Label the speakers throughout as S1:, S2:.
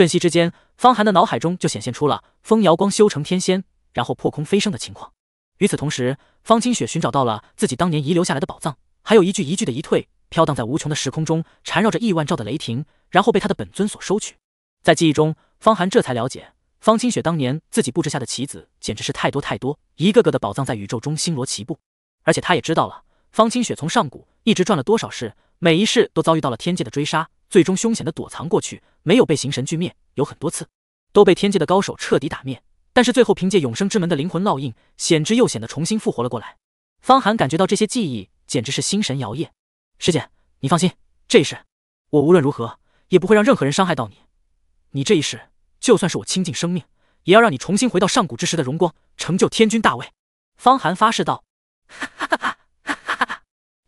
S1: 瞬息之间，方寒的脑海中就显现出了风瑶光修成天仙，然后破空飞升的情况。与此同时，方清雪寻找到了自己当年遗留下来的宝藏，还有一具一具的一退飘荡在无穷的时空中，缠绕着亿万兆的雷霆，然后被他的本尊所收取。在记忆中，方寒这才了解，方清雪当年自己布置下的棋子简直是太多太多，一个个的宝藏在宇宙中星罗棋布。而且他也知道了，方清雪从上古一直转了多少世，每一世都遭遇到了天界的追杀。最终凶险的躲藏过去，没有被形神俱灭，有很多次都被天界的高手彻底打灭，但是最后凭借永生之门的灵魂烙印，险之又险的重新复活了过来。方寒感觉到这些记忆，简直是心神摇曳。师姐，你放心，这一世我无论如何也不会让任何人伤害到你。你这一世就算是我倾尽生命，也要让你重新回到上古之时的荣光，成就天君大位。方寒发誓道。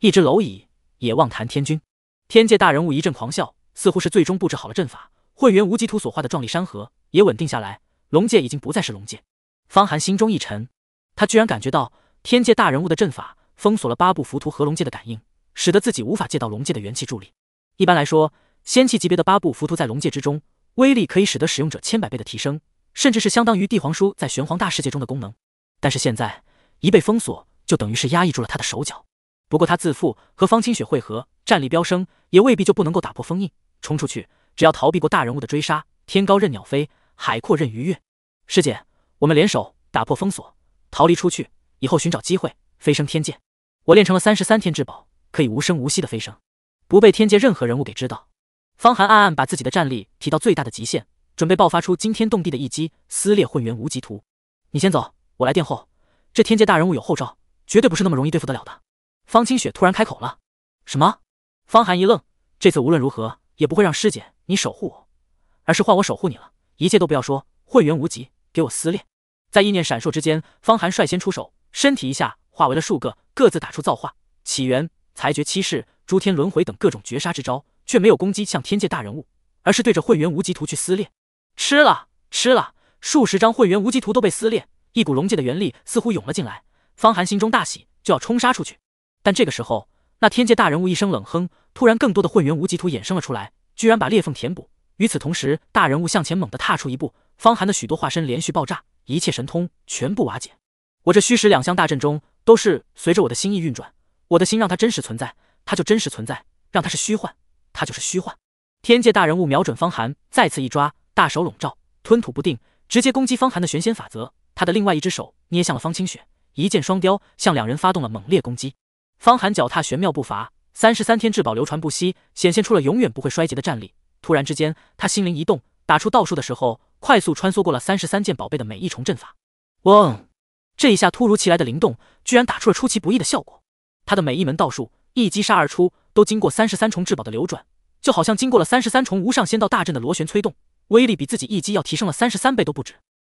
S1: 一只蝼蚁也妄谈天君，天界大人物一阵狂笑。似乎是最终布置好了阵法，混元无极图所化的壮丽山河也稳定下来。龙界已经不再是龙界，方寒心中一沉，他居然感觉到天界大人物的阵法封锁了八部浮屠和龙界的感应，使得自己无法借到龙界的元气助力。一般来说，仙气级别的八部浮屠在龙界之中，威力可以使得使用者千百倍的提升，甚至是相当于帝皇叔在玄黄大世界中的功能。但是现在一被封锁，就等于是压抑住了他的手脚。不过他自负，和方清雪汇合。战力飙升，也未必就不能够打破封印，冲出去。只要逃避过大人物的追杀，天高任鸟飞，海阔任鱼跃。师姐，我们联手打破封锁，逃离出去，以后寻找机会飞升天界。我练成了三十三天至宝，可以无声无息的飞升，不被天界任何人物给知道。方寒暗暗把自己的战力提到最大的极限，准备爆发出惊天动地的一击，撕裂混元无极图。你先走，我来殿后。这天界大人物有后招，绝对不是那么容易对付得了的。方清雪突然开口了：“什么？”方寒一愣，这次无论如何也不会让师姐你守护我，而是换我守护你了。一切都不要说，混元无极，给我撕裂！在意念闪烁之间，方寒率先出手，身体一下化为了数个，各自打出造化、起源、裁决、七世、诸天轮回等各种绝杀之招，却没有攻击向天界大人物，而是对着混元无极图去撕裂。吃了吃了，数十张混元无极图都被撕裂，一股龙界的元力似乎涌了进来，方寒心中大喜，就要冲杀出去，但这个时候。那天界大人物一声冷哼，突然更多的混元无极图衍生了出来，居然把裂缝填补。与此同时，大人物向前猛地踏出一步，方寒的许多化身连续爆炸，一切神通全部瓦解。我这虚实两相大阵中，都是随着我的心意运转，我的心让它真实存在，它就真实存在；让它是虚幻，它就是虚幻。天界大人物瞄准方寒，再次一抓，大手笼罩，吞吐不定，直接攻击方寒的玄仙法则。他的另外一只手捏向了方清雪，一箭双雕，向两人发动了猛烈攻击。方寒脚踏玄妙步伐，三十三天至宝流传不息，显现出了永远不会衰竭的战力。突然之间，他心灵一动，打出道术的时候，快速穿梭过了三十三件宝贝的每一重阵法。嗡！这一下突如其来的灵动，居然打出了出其不意的效果。他的每一门道术一击杀而出，都经过三十三重至宝的流转，就好像经过了三十三重无上仙道大阵的螺旋催动，威力比自己一击要提升了三十三倍都不止。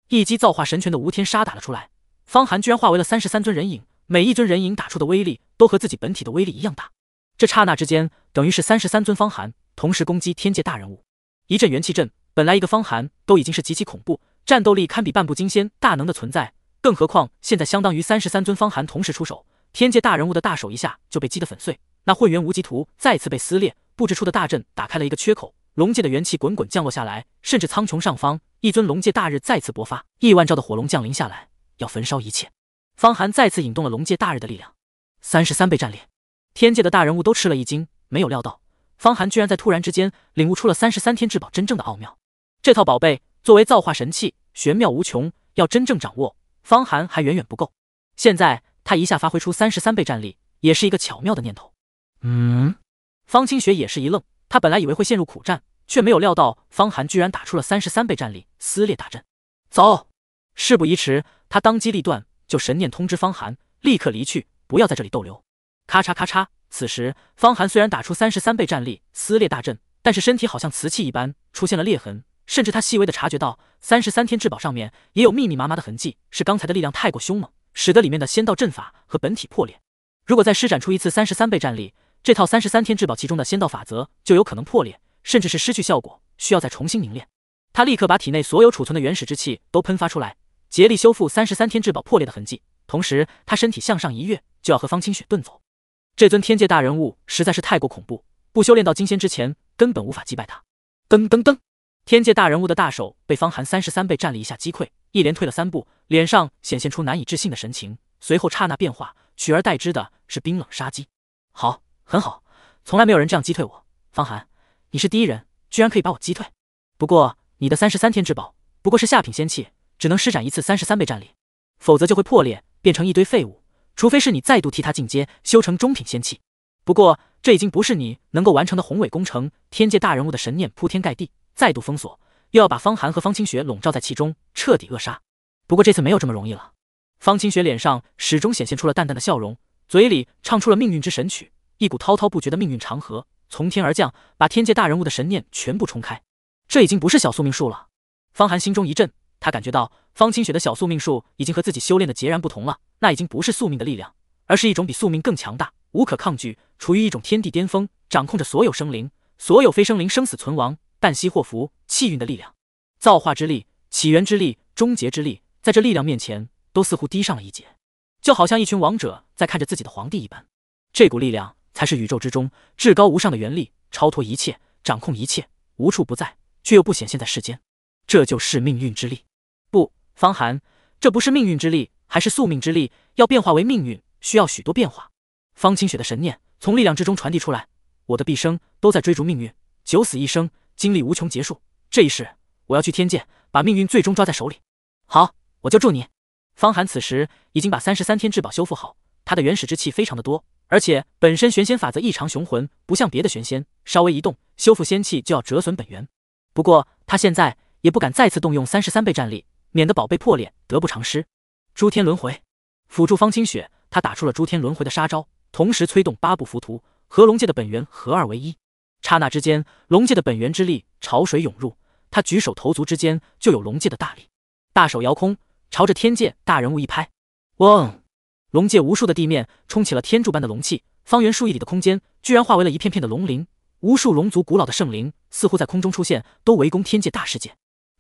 S1: 一击造化神拳的无天杀打了出来，方寒居然化为了三十三尊人影。每一尊人影打出的威力都和自己本体的威力一样大，这刹那之间，等于是三十三尊方寒同时攻击天界大人物。一阵元气阵，本来一个方寒都已经是极其恐怖，战斗力堪比半步金仙大能的存在，更何况现在相当于三十三尊方寒同时出手，天界大人物的大手一下就被击得粉碎。那混元无极图再次被撕裂，布置出的大阵打开了一个缺口，龙界的元气滚滚降落下来，甚至苍穹上方一尊龙界大日再次勃发，亿万兆的火龙降临下来，要焚烧一切。方寒再次引动了龙界大日的力量，三十三倍战力，天界的大人物都吃了一惊，没有料到方寒居然在突然之间领悟出了三十三天至宝真正的奥妙。这套宝贝作为造化神器，玄妙无穷，要真正掌握，方寒还远远不够。现在他一下发挥出三十三倍战力，也是一个巧妙的念头。嗯，方清雪也是一愣，他本来以为会陷入苦战，却没有料到方寒居然打出了三十三倍战力，撕裂大阵。走，事不宜迟，他当机立断。就神念通知方寒，立刻离去，不要在这里逗留。咔嚓咔嚓，此时方寒虽然打出三十三倍战力撕裂大阵，但是身体好像瓷器一般出现了裂痕，甚至他细微的察觉到三十三天至宝上面也有密密麻麻的痕迹，是刚才的力量太过凶猛，使得里面的仙道阵法和本体破裂。如果再施展出一次三十三倍战力，这套三十三天至宝其中的仙道法则就有可能破裂，甚至是失去效果，需要再重新凝练。他立刻把体内所有储存的原始之气都喷发出来。竭力修复三十三天至宝破裂的痕迹，同时他身体向上一跃，就要和方清雪遁走。这尊天界大人物实在是太过恐怖，不修炼到金仙之前，根本无法击败他。噔噔噔！天界大人物的大手被方寒三十三倍战力一下击溃，一连退了三步，脸上显现出难以置信的神情，随后刹那变化，取而代之的是冰冷杀机。好，很好，从来没有人这样击退我，方寒，你是第一人，居然可以把我击退。不过你的三十三天至宝不过是下品仙器。只能施展一次三十三倍战力，否则就会破裂，变成一堆废物。除非是你再度替他进阶，修成中品仙器。不过这已经不是你能够完成的宏伟工程。天界大人物的神念铺天盖地，再度封锁，又要把方寒和方清雪笼罩在其中，彻底扼杀。不过这次没有这么容易了。方清雪脸上始终显现出了淡淡的笑容，嘴里唱出了命运之神曲，一股滔滔不绝的命运长河从天而降，把天界大人物的神念全部冲开。这已经不是小宿命术了。方寒心中一震。他感觉到方清雪的小宿命术已经和自己修炼的截然不同了，那已经不是宿命的力量，而是一种比宿命更强大、无可抗拒、处于一种天地巅峰、掌控着所有生灵、所有非生灵生死存亡、旦夕祸福、气运的力量——造化之力、起源之力、终结之力。在这力量面前，都似乎低上了一截，就好像一群王者在看着自己的皇帝一般。这股力量才是宇宙之中至高无上的原力，超脱一切，掌控一切，无处不在，却又不显现在世间。这就是命运之力，不，方寒，这不是命运之力，还是宿命之力。要变化为命运，需要许多变化。方清雪的神念从力量之中传递出来。我的毕生都在追逐命运，九死一生，经历无穷结束。这一世，我要去天界，把命运最终抓在手里。好，我就助你。方寒此时已经把三十三天至宝修复好，他的原始之气非常的多，而且本身玄仙法则异常雄浑，不像别的玄仙，稍微一动修复仙气就要折损本源。不过他现在。也不敢再次动用三十三倍战力，免得宝贝破裂，得不偿失。诸天轮回辅助方清雪，她打出了诸天轮回的杀招，同时催动八部浮屠和龙界的本源合二为一。刹那之间，龙界的本源之力潮水涌入，他举手投足之间就有龙界的大力。大手摇空，朝着天界大人物一拍。嗡！龙界无数的地面冲起了天柱般的龙气，方圆数亿里的空间居然化为了一片片的龙鳞。无数龙族古老的圣灵似乎在空中出现，都围攻天界大世界。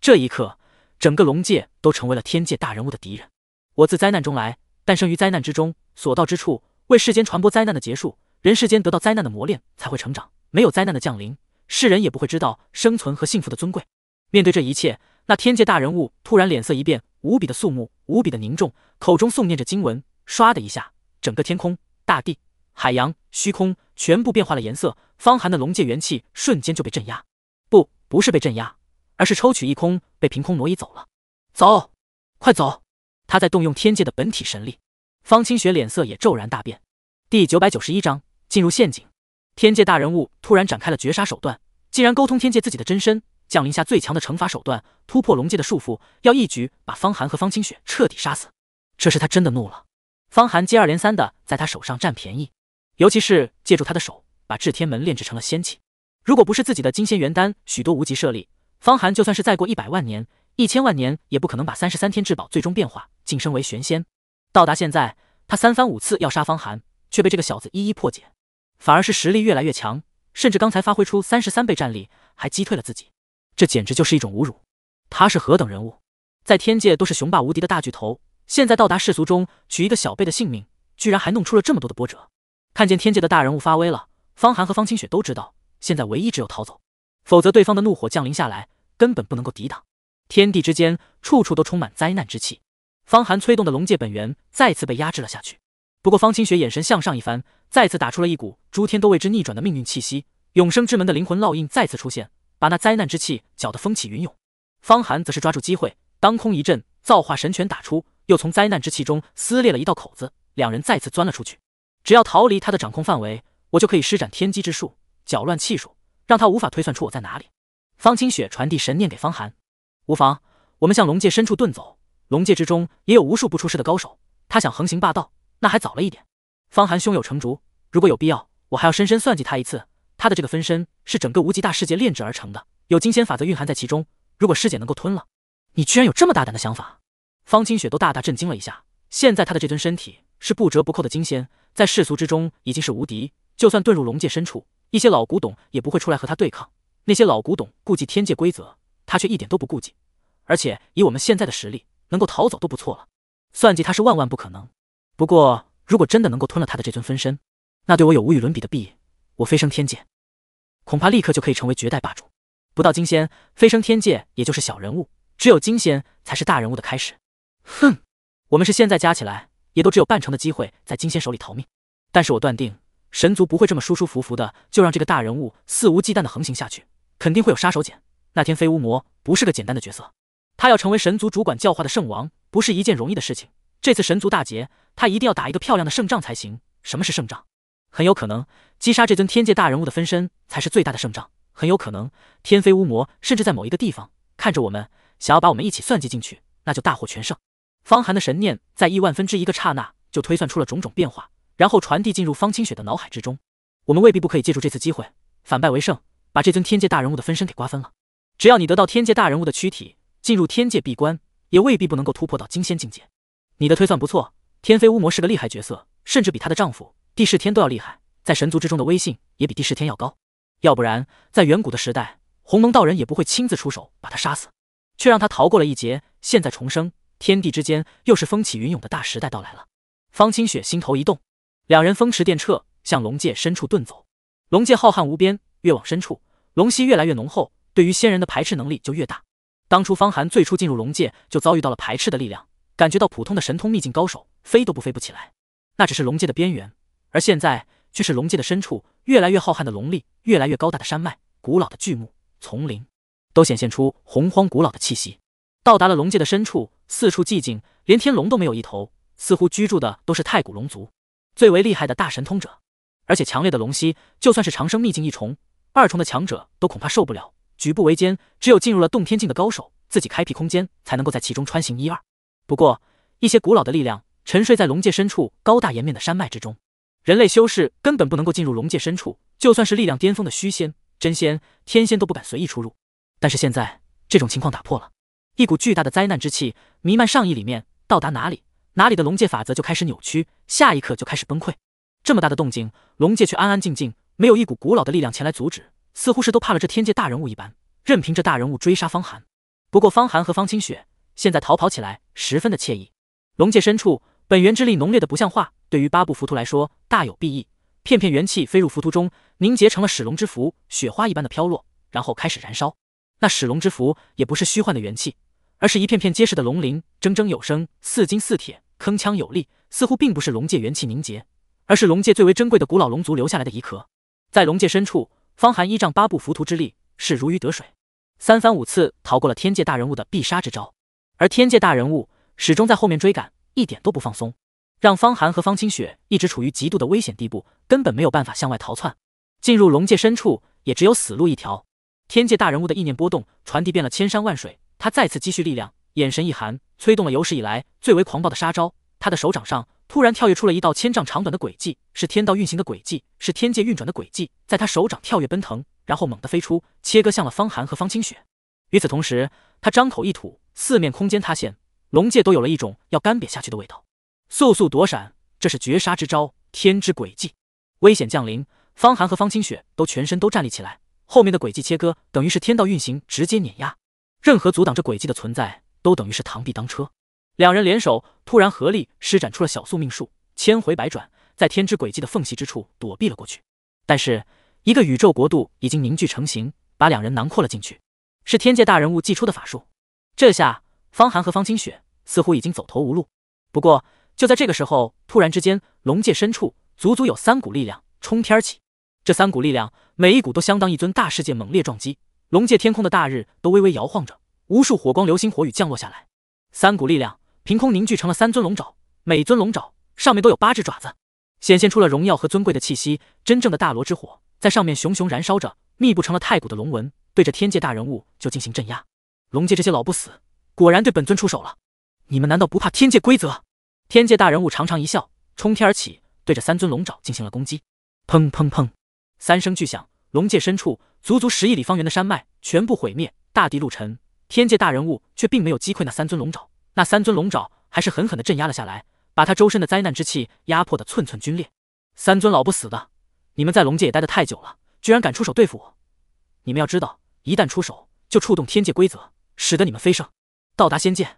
S1: 这一刻，整个龙界都成为了天界大人物的敌人。我自灾难中来，诞生于灾难之中，所到之处为世间传播灾难的结束。人世间得到灾难的磨练，才会成长。没有灾难的降临，世人也不会知道生存和幸福的尊贵。面对这一切，那天界大人物突然脸色一变，无比的肃穆，无比的凝重，口中诵念着经文。唰的一下，整个天空、大地、海洋、虚空全部变化了颜色。方寒的龙界元气瞬间就被镇压，不，不是被镇压。而是抽取一空，被凭空挪移走了。走，快走！他在动用天界的本体神力。方清雪脸色也骤然大变。第九百九十一章进入陷阱。天界大人物突然展开了绝杀手段，竟然沟通天界自己的真身，降临下最强的惩罚手段，突破龙界的束缚，要一举把方寒和方清雪彻底杀死。这是他真的怒了。方寒接二连三的在他手上占便宜，尤其是借助他的手把至天门炼制成了仙器。如果不是自己的金仙元丹，许多无极舍利。方寒就算是再过一百万年、一千万年，也不可能把三十三天至宝最终变化晋升为玄仙。到达现在，他三番五次要杀方寒，却被这个小子一一破解，反而是实力越来越强，甚至刚才发挥出三十三倍战力，还击退了自己。这简直就是一种侮辱！他是何等人物，在天界都是雄霸无敌的大巨头，现在到达世俗中取一个小辈的性命，居然还弄出了这么多的波折。看见天界的大人物发威了，方寒和方清雪都知道，现在唯一只有逃走，否则对方的怒火降临下来。根本不能够抵挡，天地之间处处都充满灾难之气。方寒催动的龙界本源再次被压制了下去。不过方清雪眼神向上一翻，再次打出了一股诸天都为之逆转的命运气息。永生之门的灵魂烙印再次出现，把那灾难之气搅得风起云涌。方寒则是抓住机会，当空一阵造化神拳打出，又从灾难之气中撕裂了一道口子。两人再次钻了出去。只要逃离他的掌控范围，我就可以施展天机之术，搅乱气数，让他无法推算出我在哪里。方清雪传递神念给方寒，无妨，我们向龙界深处遁走。龙界之中也有无数不出世的高手，他想横行霸道，那还早了一点。方寒胸有成竹，如果有必要，我还要深深算计他一次。他的这个分身是整个无极大世界炼制而成的，有金仙法则蕴含在其中。如果师姐能够吞了，你居然有这么大胆的想法？方清雪都大大震惊了一下。现在他的这尊身体是不折不扣的金仙，在世俗之中已经是无敌，就算遁入龙界深处，一些老古董也不会出来和他对抗。那些老古董顾忌天界规则，他却一点都不顾忌。而且以我们现在的实力，能够逃走都不错了。算计他是万万不可能。不过，如果真的能够吞了他的这尊分身，那对我有无与伦比的裨益。我飞升天界，恐怕立刻就可以成为绝代霸主。不到金仙，飞升天界也就是小人物；只有金仙，才是大人物的开始。哼，我们是现在加起来，也都只有半成的机会在金仙手里逃命。但是我断定，神族不会这么舒舒服服的，就让这个大人物肆无忌惮的横行下去。肯定会有杀手锏。那天飞乌魔不是个简单的角色，他要成为神族主管教化的圣王，不是一件容易的事情。这次神族大捷，他一定要打一个漂亮的胜仗才行。什么是胜仗？很有可能击杀这尊天界大人物的分身，才是最大的胜仗。很有可能天飞乌魔甚至在某一个地方看着我们，想要把我们一起算计进去，那就大获全胜。方寒的神念在亿万分之一个刹那就推算出了种种变化，然后传递进入方清雪的脑海之中。我们未必不可以借助这次机会，反败为胜。把这尊天界大人物的分身给瓜分了。只要你得到天界大人物的躯体，进入天界闭关，也未必不能够突破到金仙境界。你的推算不错，天妃乌魔是个厉害角色，甚至比她的丈夫帝释天都要厉害，在神族之中的威信也比帝释天要高。要不然，在远古的时代，鸿蒙道人也不会亲自出手把他杀死，却让他逃过了一劫。现在重生，天地之间又是风起云涌的大时代到来了。方清雪心头一动，两人风驰电掣向龙界深处遁走。龙界浩瀚无边，越往深处。龙息越来越浓厚，对于仙人的排斥能力就越大。当初方寒最初进入龙界就遭遇到了排斥的力量，感觉到普通的神通秘境高手飞都不飞不起来。那只是龙界的边缘，而现在却是龙界的深处。越来越浩瀚的龙力，越来越高大的山脉，古老的巨木丛林，都显现出洪荒古老的气息。到达了龙界的深处，四处寂静，连天龙都没有一头，似乎居住的都是太古龙族最为厉害的大神通者。而且强烈的龙息，就算是长生秘境一重。二重的强者都恐怕受不了，举步维艰。只有进入了洞天境的高手，自己开辟空间，才能够在其中穿行一二。不过，一些古老的力量沉睡在龙界深处高大延绵的山脉之中，人类修士根本不能够进入龙界深处。就算是力量巅峰的虚仙、真仙、天仙都不敢随意出入。但是现在，这种情况打破了，一股巨大的灾难之气弥漫上亿里面，到达哪里，哪里的龙界法则就开始扭曲，下一刻就开始崩溃。这么大的动静，龙界却安安静静。没有一股古老的力量前来阻止，似乎是都怕了这天界大人物一般，任凭这大人物追杀方寒。不过方寒和方清雪现在逃跑起来十分的惬意。龙界深处，本源之力浓烈的不像话，对于八部浮屠来说大有裨益。片片元气飞入浮屠中，凝结成了使龙之符，雪花一般的飘落，然后开始燃烧。那使龙之符也不是虚幻的元气，而是一片片结实的龙鳞，铮铮有声，似金似铁，铿锵有力，似乎并不是龙界元气凝结，而是龙界最为珍贵的古老龙族留下来的遗壳。在龙界深处，方寒依仗八部浮屠之力，是如鱼得水，三番五次逃过了天界大人物的必杀之招。而天界大人物始终在后面追赶，一点都不放松，让方寒和方清雪一直处于极度的危险地步，根本没有办法向外逃窜。进入龙界深处，也只有死路一条。天界大人物的意念波动传递遍了千山万水，他再次积蓄力量，眼神一寒，催动了有史以来最为狂暴的杀招。他的手掌上突然跳跃出了一道千丈长短的轨迹，是天道运行的轨迹，是天界运转的轨迹，在他手掌跳跃奔腾，然后猛地飞出，切割向了方寒和方清雪。与此同时，他张口一吐，四面空间塌陷，龙界都有了一种要干瘪下去的味道。速速躲闪，这是绝杀之招，天之轨迹，危险降临。方寒和方清雪都全身都站立起来，后面的轨迹切割等于是天道运行直接碾压，任何阻挡这轨迹的存在都等于是螳臂当车。两人联手，突然合力施展出了小宿命术，千回百转，在天之轨迹的缝隙之处躲避了过去。但是，一个宇宙国度已经凝聚成型，把两人囊括了进去，是天界大人物祭出的法术。这下方寒和方清雪似乎已经走投无路。不过，就在这个时候，突然之间，龙界深处足足有三股力量冲天起。这三股力量，每一股都相当一尊大世界，猛烈撞击龙界天空的大日都微微摇晃着，无数火光、流星、火雨降落下来。三股力量。凭空凝聚成了三尊龙爪，每尊龙爪上面都有八只爪子，显现出了荣耀和尊贵的气息。真正的大罗之火在上面熊熊燃烧着，密布成了太古的龙纹，对着天界大人物就进行镇压。龙界这些老不死果然对本尊出手了，你们难道不怕天界规则？天界大人物长长一笑，冲天而起，对着三尊龙爪进行了攻击。砰砰砰，三声巨响，龙界深处足足十亿里方圆的山脉全部毁灭，大地陆沉。天界大人物却并没有击溃那三尊龙爪。那三尊龙爪还是狠狠的镇压了下来，把他周身的灾难之气压迫得寸寸皲裂。三尊老不死的，你们在龙界也待得太久了，居然敢出手对付我！你们要知道，一旦出手，就触动天界规则，使得你们飞升到达仙界，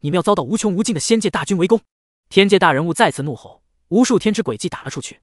S1: 你们要遭到无穷无尽的仙界大军围攻！天界大人物再次怒吼，无数天之诡计打了出去，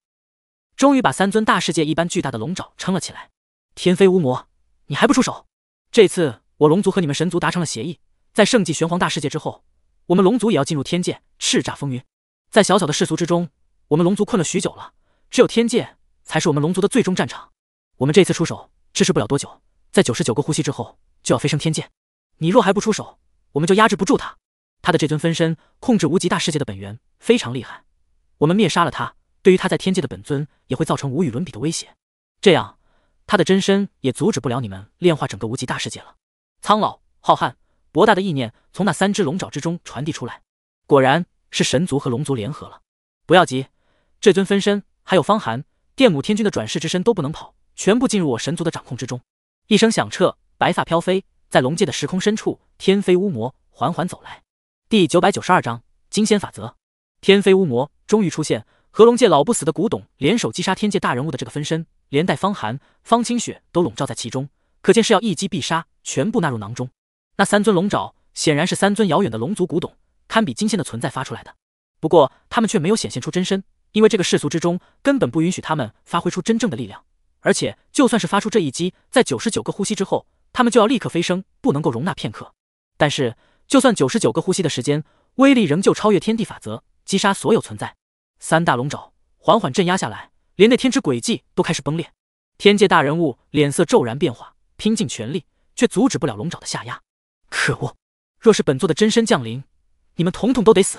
S1: 终于把三尊大世界一般巨大的龙爪撑了起来。天飞乌魔，你还不出手？这次我龙族和你们神族达成了协议。在圣迹玄黄大世界之后，我们龙族也要进入天界，叱咤风云。在小小的世俗之中，我们龙族困了许久了，只有天界才是我们龙族的最终战场。我们这次出手支持不了多久，在九十九个呼吸之后就要飞升天界。你若还不出手，我们就压制不住他。他的这尊分身控制无极大世界的本源非常厉害，我们灭杀了他，对于他在天界的本尊也会造成无与伦比的威胁。这样，他的真身也阻止不了你们炼化整个无极大世界了。苍老浩瀚。博大的意念从那三只龙爪之中传递出来，果然是神族和龙族联合了。不要急，这尊分身还有方寒、电母天君的转世之身都不能跑，全部进入我神族的掌控之中。一声响彻，白发飘飞，在龙界的时空深处，天飞乌魔缓缓走来。第九百九十二章金仙法则，天飞乌魔终于出现，和龙界老不死的古董联手击杀天界大人物的这个分身，连带方寒、方清雪都笼罩在其中，可见是要一击必杀，全部纳入囊中。那三尊龙爪显然是三尊遥远的龙族古董，堪比金仙的存在发出来的。不过他们却没有显现出真身，因为这个世俗之中根本不允许他们发挥出真正的力量。而且就算是发出这一击，在九十九个呼吸之后，他们就要立刻飞升，不能够容纳片刻。但是就算九十九个呼吸的时间，威力仍旧超越天地法则，击杀所有存在。三大龙爪缓缓镇压下来，连那天之轨迹都开始崩裂。天界大人物脸色骤然变化，拼尽全力却阻止不了龙爪的下压。可恶！若是本座的真身降临，你们统统都得死！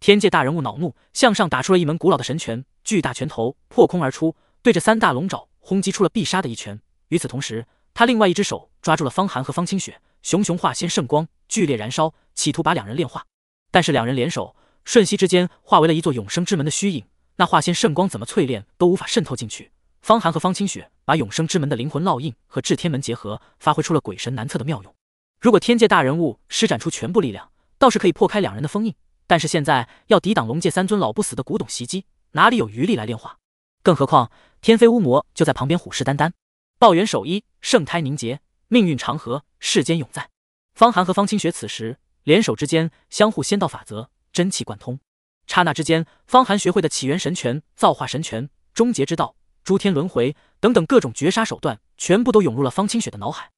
S1: 天界大人物恼怒，向上打出了一门古老的神拳，巨大拳头破空而出，对着三大龙爪轰击出了必杀的一拳。与此同时，他另外一只手抓住了方寒和方清雪，熊熊化仙圣光剧烈燃烧，企图把两人炼化。但是两人联手，瞬息之间化为了一座永生之门的虚影，那化仙圣光怎么淬炼都无法渗透进去。方寒和方清雪把永生之门的灵魂烙印和至天门结合，发挥出了鬼神难测的妙用。如果天界大人物施展出全部力量，倒是可以破开两人的封印。但是现在要抵挡龙界三尊老不死的古董袭击，哪里有余力来炼化？更何况天飞乌魔就在旁边虎视眈眈。爆元守一，圣胎凝结，命运长河，世间永在。方寒和方清雪此时联手之间，相互仙道法则，真气贯通。刹那之间，方寒学会的起源神拳、造化神拳、终结之道、诸天轮回等等各种绝杀手段，全部都涌入了方清雪的脑海。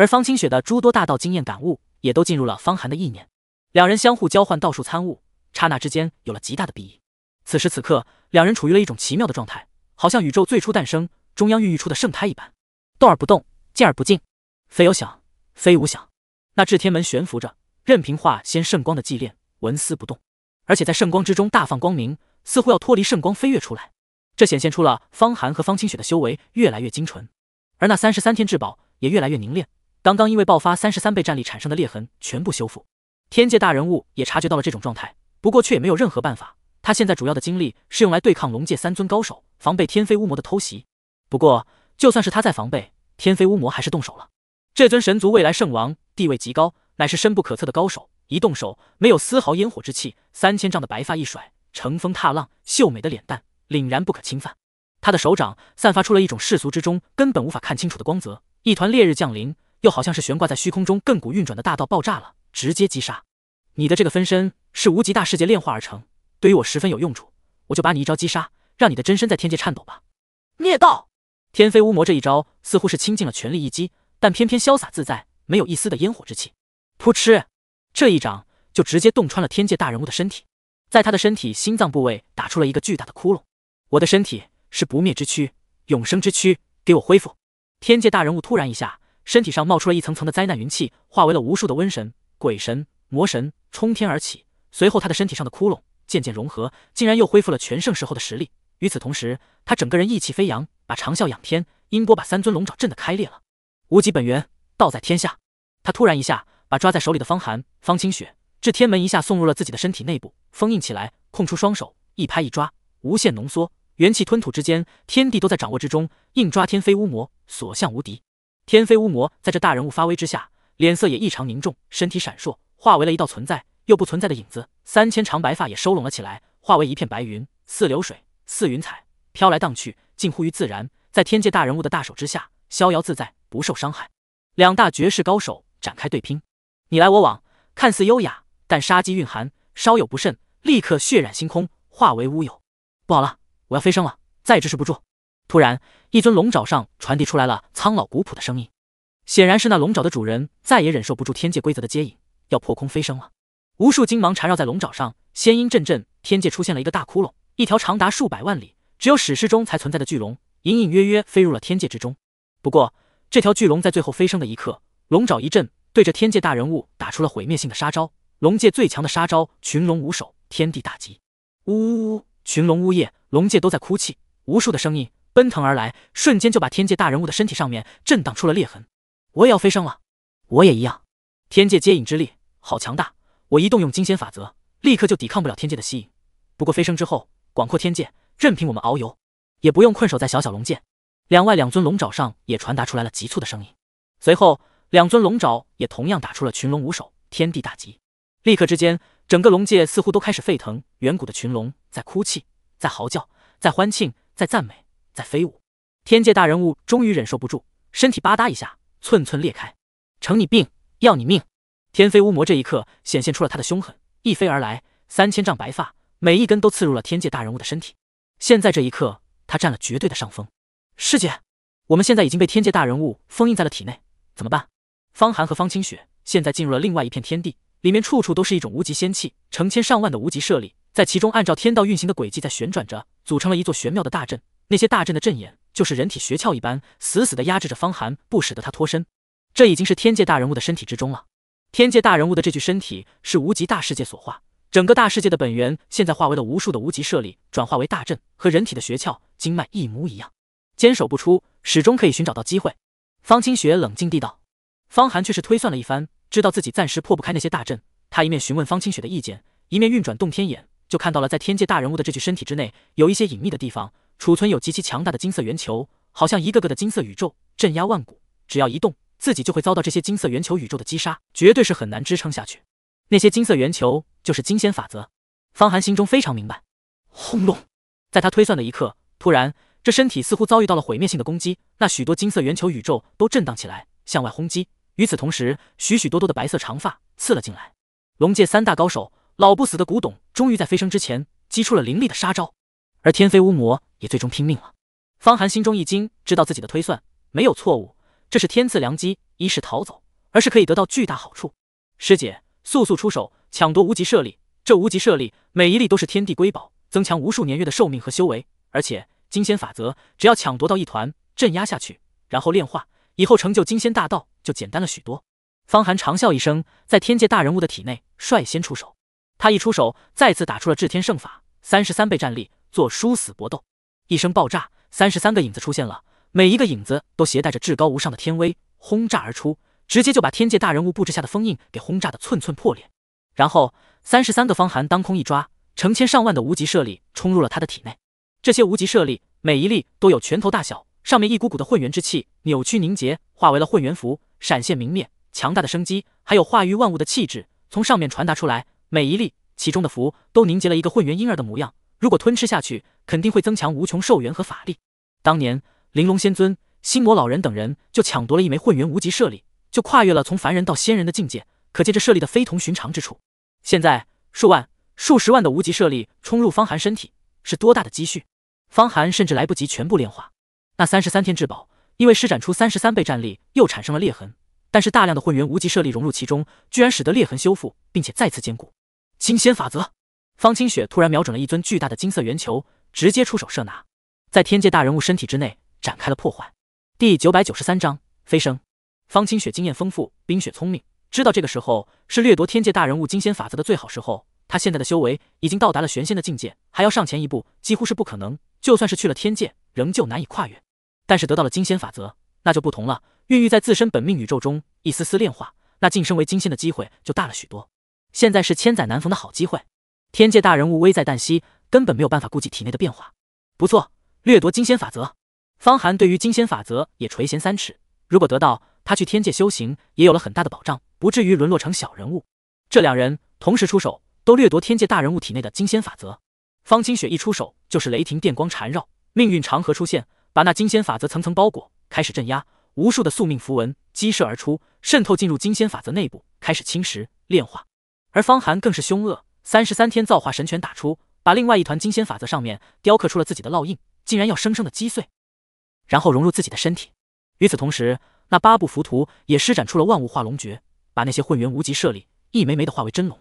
S1: 而方清雪的诸多大道经验感悟，也都进入了方寒的意念。两人相互交换道术参悟，刹那之间有了极大的裨益。此时此刻，两人处于了一种奇妙的状态，好像宇宙最初诞生、中央孕育出的圣胎一般，动而不动，静而不静，非有想，非无想。那至天门悬浮着，任凭化仙圣光的祭炼，纹丝不动，而且在圣光之中大放光明，似乎要脱离圣光飞跃出来。这显现出了方寒和方清雪的修为越来越精纯，而那三十三天至宝也越来越凝练。刚刚因为爆发三十三倍战力产生的裂痕全部修复，天界大人物也察觉到了这种状态，不过却也没有任何办法。他现在主要的精力是用来对抗龙界三尊高手，防备天飞乌魔的偷袭。不过就算是他在防备，天飞乌魔还是动手了。这尊神族未来圣王地位极高，乃是深不可测的高手，一动手没有丝毫烟火之气。三千丈的白发一甩，乘风踏浪，秀美的脸蛋凛然不可侵犯。他的手掌散发出了一种世俗之中根本无法看清楚的光泽，一团烈日降临。又好像是悬挂在虚空中亘古运转的大道爆炸了，直接击杀！你的这个分身是无极大世界炼化而成，对于我十分有用处，我就把你一招击杀，让你的真身在天界颤抖吧！灭道！天飞乌魔这一招似乎是倾尽了全力一击，但偏偏潇洒自在，没有一丝的烟火之气。噗嗤！这一掌就直接洞穿了天界大人物的身体，在他的身体心脏部位打出了一个巨大的窟窿。我的身体是不灭之躯，永生之躯，给我恢复！天界大人物突然一下。身体上冒出了一层层的灾难云气，化为了无数的瘟神、鬼神、魔神冲天而起。随后，他的身体上的窟窿渐渐融合，竟然又恢复了全盛时候的实力。与此同时，他整个人意气飞扬，把长啸仰天，音波把三尊龙爪震得开裂了。无极本源，道在天下。他突然一下把抓在手里的方寒、方清雪、至天门一下送入了自己的身体内部，封印起来。空出双手，一拍一抓，无限浓缩，元气吞吐之间，天地都在掌握之中。硬抓天飞乌魔，所向无敌。天飞乌魔在这大人物发威之下，脸色也异常凝重，身体闪烁，化为了一道存在又不存在的影子。三千长白发也收拢了起来，化为一片白云，似流水，似云彩，飘来荡去，近乎于自然。在天界大人物的大手之下，逍遥自在，不受伤害。两大绝世高手展开对拼，你来我往，看似优雅，但杀机蕴含，稍有不慎，立刻血染星空，化为乌有。不好了，我要飞升了，再也支持不住。突然，一尊龙爪上传递出来了苍老古朴的声音，显然是那龙爪的主人再也忍受不住天界规则的接引，要破空飞升了。无数金芒缠绕在龙爪上，仙音阵阵，天界出现了一个大窟窿，一条长达数百万里、只有史诗中才存在的巨龙，隐隐约约飞入了天界之中。不过，这条巨龙在最后飞升的一刻，龙爪一震，对着天界大人物打出了毁灭性的杀招——龙界最强的杀招“群龙无首，天地大吉”。呜呜呜，群龙呜咽，龙界都在哭泣，无数的声音。奔腾而来，瞬间就把天界大人物的身体上面震荡出了裂痕。我也要飞升了，我也一样。天界接引之力好强大！我一动用金仙法则，立刻就抵抗不了天界的吸引。不过飞升之后，广阔天界任凭我们遨游，也不用困守在小小龙界。两外两尊龙爪上也传达出来了急促的声音，随后两尊龙爪也同样打出了群龙无首，天地大吉。立刻之间，整个龙界似乎都开始沸腾，远古的群龙在哭泣，在嚎叫，在欢庆，在赞美。在飞舞，天界大人物终于忍受不住，身体吧嗒一下，寸寸裂开，成你病，要你命！天飞乌魔这一刻显现出了他的凶狠，一飞而来，三千丈白发，每一根都刺入了天界大人物的身体。现在这一刻，他占了绝对的上风。师姐，我们现在已经被天界大人物封印在了体内，怎么办？方寒和方清雪现在进入了另外一片天地，里面处处都是一种无极仙气，成千上万的无极舍利在其中按照天道运行的轨迹在旋转着，组成了一座玄妙的大阵。那些大阵的阵眼，就是人体穴窍一般，死死的压制着方寒，不使得他脱身。这已经是天界大人物的身体之中了。天界大人物的这具身体是无极大世界所化，整个大世界的本源现在化为了无数的无极舍利，转化为大阵和人体的穴窍经脉一模一样。坚守不出，始终可以寻找到机会。方清雪冷静地道，方寒却是推算了一番，知道自己暂时破不开那些大阵。他一面询问方清雪的意见，一面运转洞天眼，就看到了在天界大人物的这具身体之内，有一些隐秘的地方。储存有极其强大的金色圆球，好像一个个的金色宇宙镇压万古。只要一动，自己就会遭到这些金色圆球宇宙的击杀，绝对是很难支撑下去。那些金色圆球就是金仙法则。方寒心中非常明白。轰隆！在他推算的一刻，突然，这身体似乎遭遇到了毁灭性的攻击，那许多金色圆球宇宙都震荡起来，向外轰击。与此同时，许许多多的白色长发刺了进来。龙界三大高手，老不死的古董，终于在飞升之前，击出了凌厉的杀招。而天飞巫魔也最终拼命了。方寒心中一惊，知道自己的推算没有错误，这是天赐良机。一是逃走，而是可以得到巨大好处。师姐，速速出手，抢夺无极舍利！这无极舍利每一粒都是天地瑰宝，增强无数年月的寿命和修为。而且金仙法则，只要抢夺到一团，镇压下去，然后炼化，以后成就金仙大道就简单了许多。方寒长笑一声，在天界大人物的体内率先出手。他一出手，再次打出了至天圣法，三十三倍战力。做殊死搏斗，一声爆炸，三十三个影子出现了，每一个影子都携带着至高无上的天威，轰炸而出，直接就把天界大人物布置下的封印给轰炸的寸寸破裂。然后，三十三个方寒当空一抓，成千上万的无极舍利冲入了他的体内。这些无极舍利，每一粒都有拳头大小，上面一股股的混元之气扭曲凝结，化为了混元符，闪现明灭，强大的生机，还有化育万物的气质，从上面传达出来。每一粒其中的符，都凝结了一个混元婴儿的模样。如果吞吃下去，肯定会增强无穷寿元和法力。当年玲珑仙尊、心魔老人等人就抢夺了一枚混元无极舍利，就跨越了从凡人到仙人的境界，可见这舍利的非同寻常之处。现在数万、数十万的无极舍利冲入方寒身体，是多大的积蓄？方寒甚至来不及全部炼化。那三十三天至宝因为施展出三十三倍战力，又产生了裂痕，但是大量的混元无极舍利融入其中，居然使得裂痕修复，并且再次坚固。清仙法则。方清雪突然瞄准了一尊巨大的金色圆球，直接出手射拿，在天界大人物身体之内展开了破坏。第九百九十三章飞升。方清雪经验丰富，冰雪聪明，知道这个时候是掠夺天界大人物金仙法则的最好时候。他现在的修为已经到达了玄仙的境界，还要上前一步，几乎是不可能。就算是去了天界，仍旧难以跨越。但是得到了金仙法则，那就不同了。孕育在自身本命宇宙中，一丝丝炼化，那晋升为金仙的机会就大了许多。现在是千载难逢的好机会。天界大人物危在旦夕，根本没有办法顾及体内的变化。不错，掠夺金仙法则。方寒对于金仙法则也垂涎三尺，如果得到，他去天界修行也有了很大的保障，不至于沦落成小人物。这两人同时出手，都掠夺天界大人物体内的金仙法则。方清雪一出手就是雷霆电光缠绕，命运长河出现，把那金仙法则层层包裹，开始镇压。无数的宿命符文激射而出，渗透进入金仙法则内部，开始侵蚀炼化。而方寒更是凶恶。三十三天造化神拳打出，把另外一团金仙法则上面雕刻出了自己的烙印，竟然要生生的击碎，然后融入自己的身体。与此同时，那八部浮屠也施展出了万物化龙诀，把那些混元无极舍利一枚枚的化为真龙，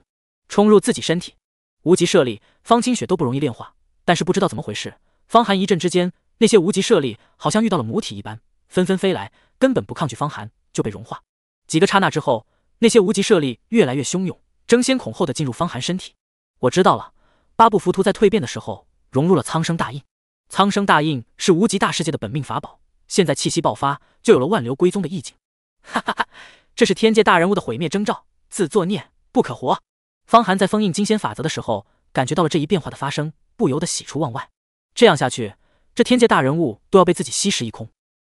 S1: 冲入自己身体。无极舍利方清雪都不容易炼化，但是不知道怎么回事，方寒一阵之间，那些无极舍利好像遇到了母体一般，纷纷飞来，根本不抗拒方寒就被融化。几个刹那之后，那些无极舍利越来越汹涌，争先恐后的进入方寒身体。我知道了，八部浮屠在蜕变的时候融入了苍生大印，苍生大印是无极大世界的本命法宝，现在气息爆发，就有了万流归宗的意境。哈哈哈，这是天界大人物的毁灭征兆，自作孽不可活。方寒在封印金仙法则的时候，感觉到了这一变化的发生，不由得喜出望外。这样下去，这天界大人物都要被自己吸食一空，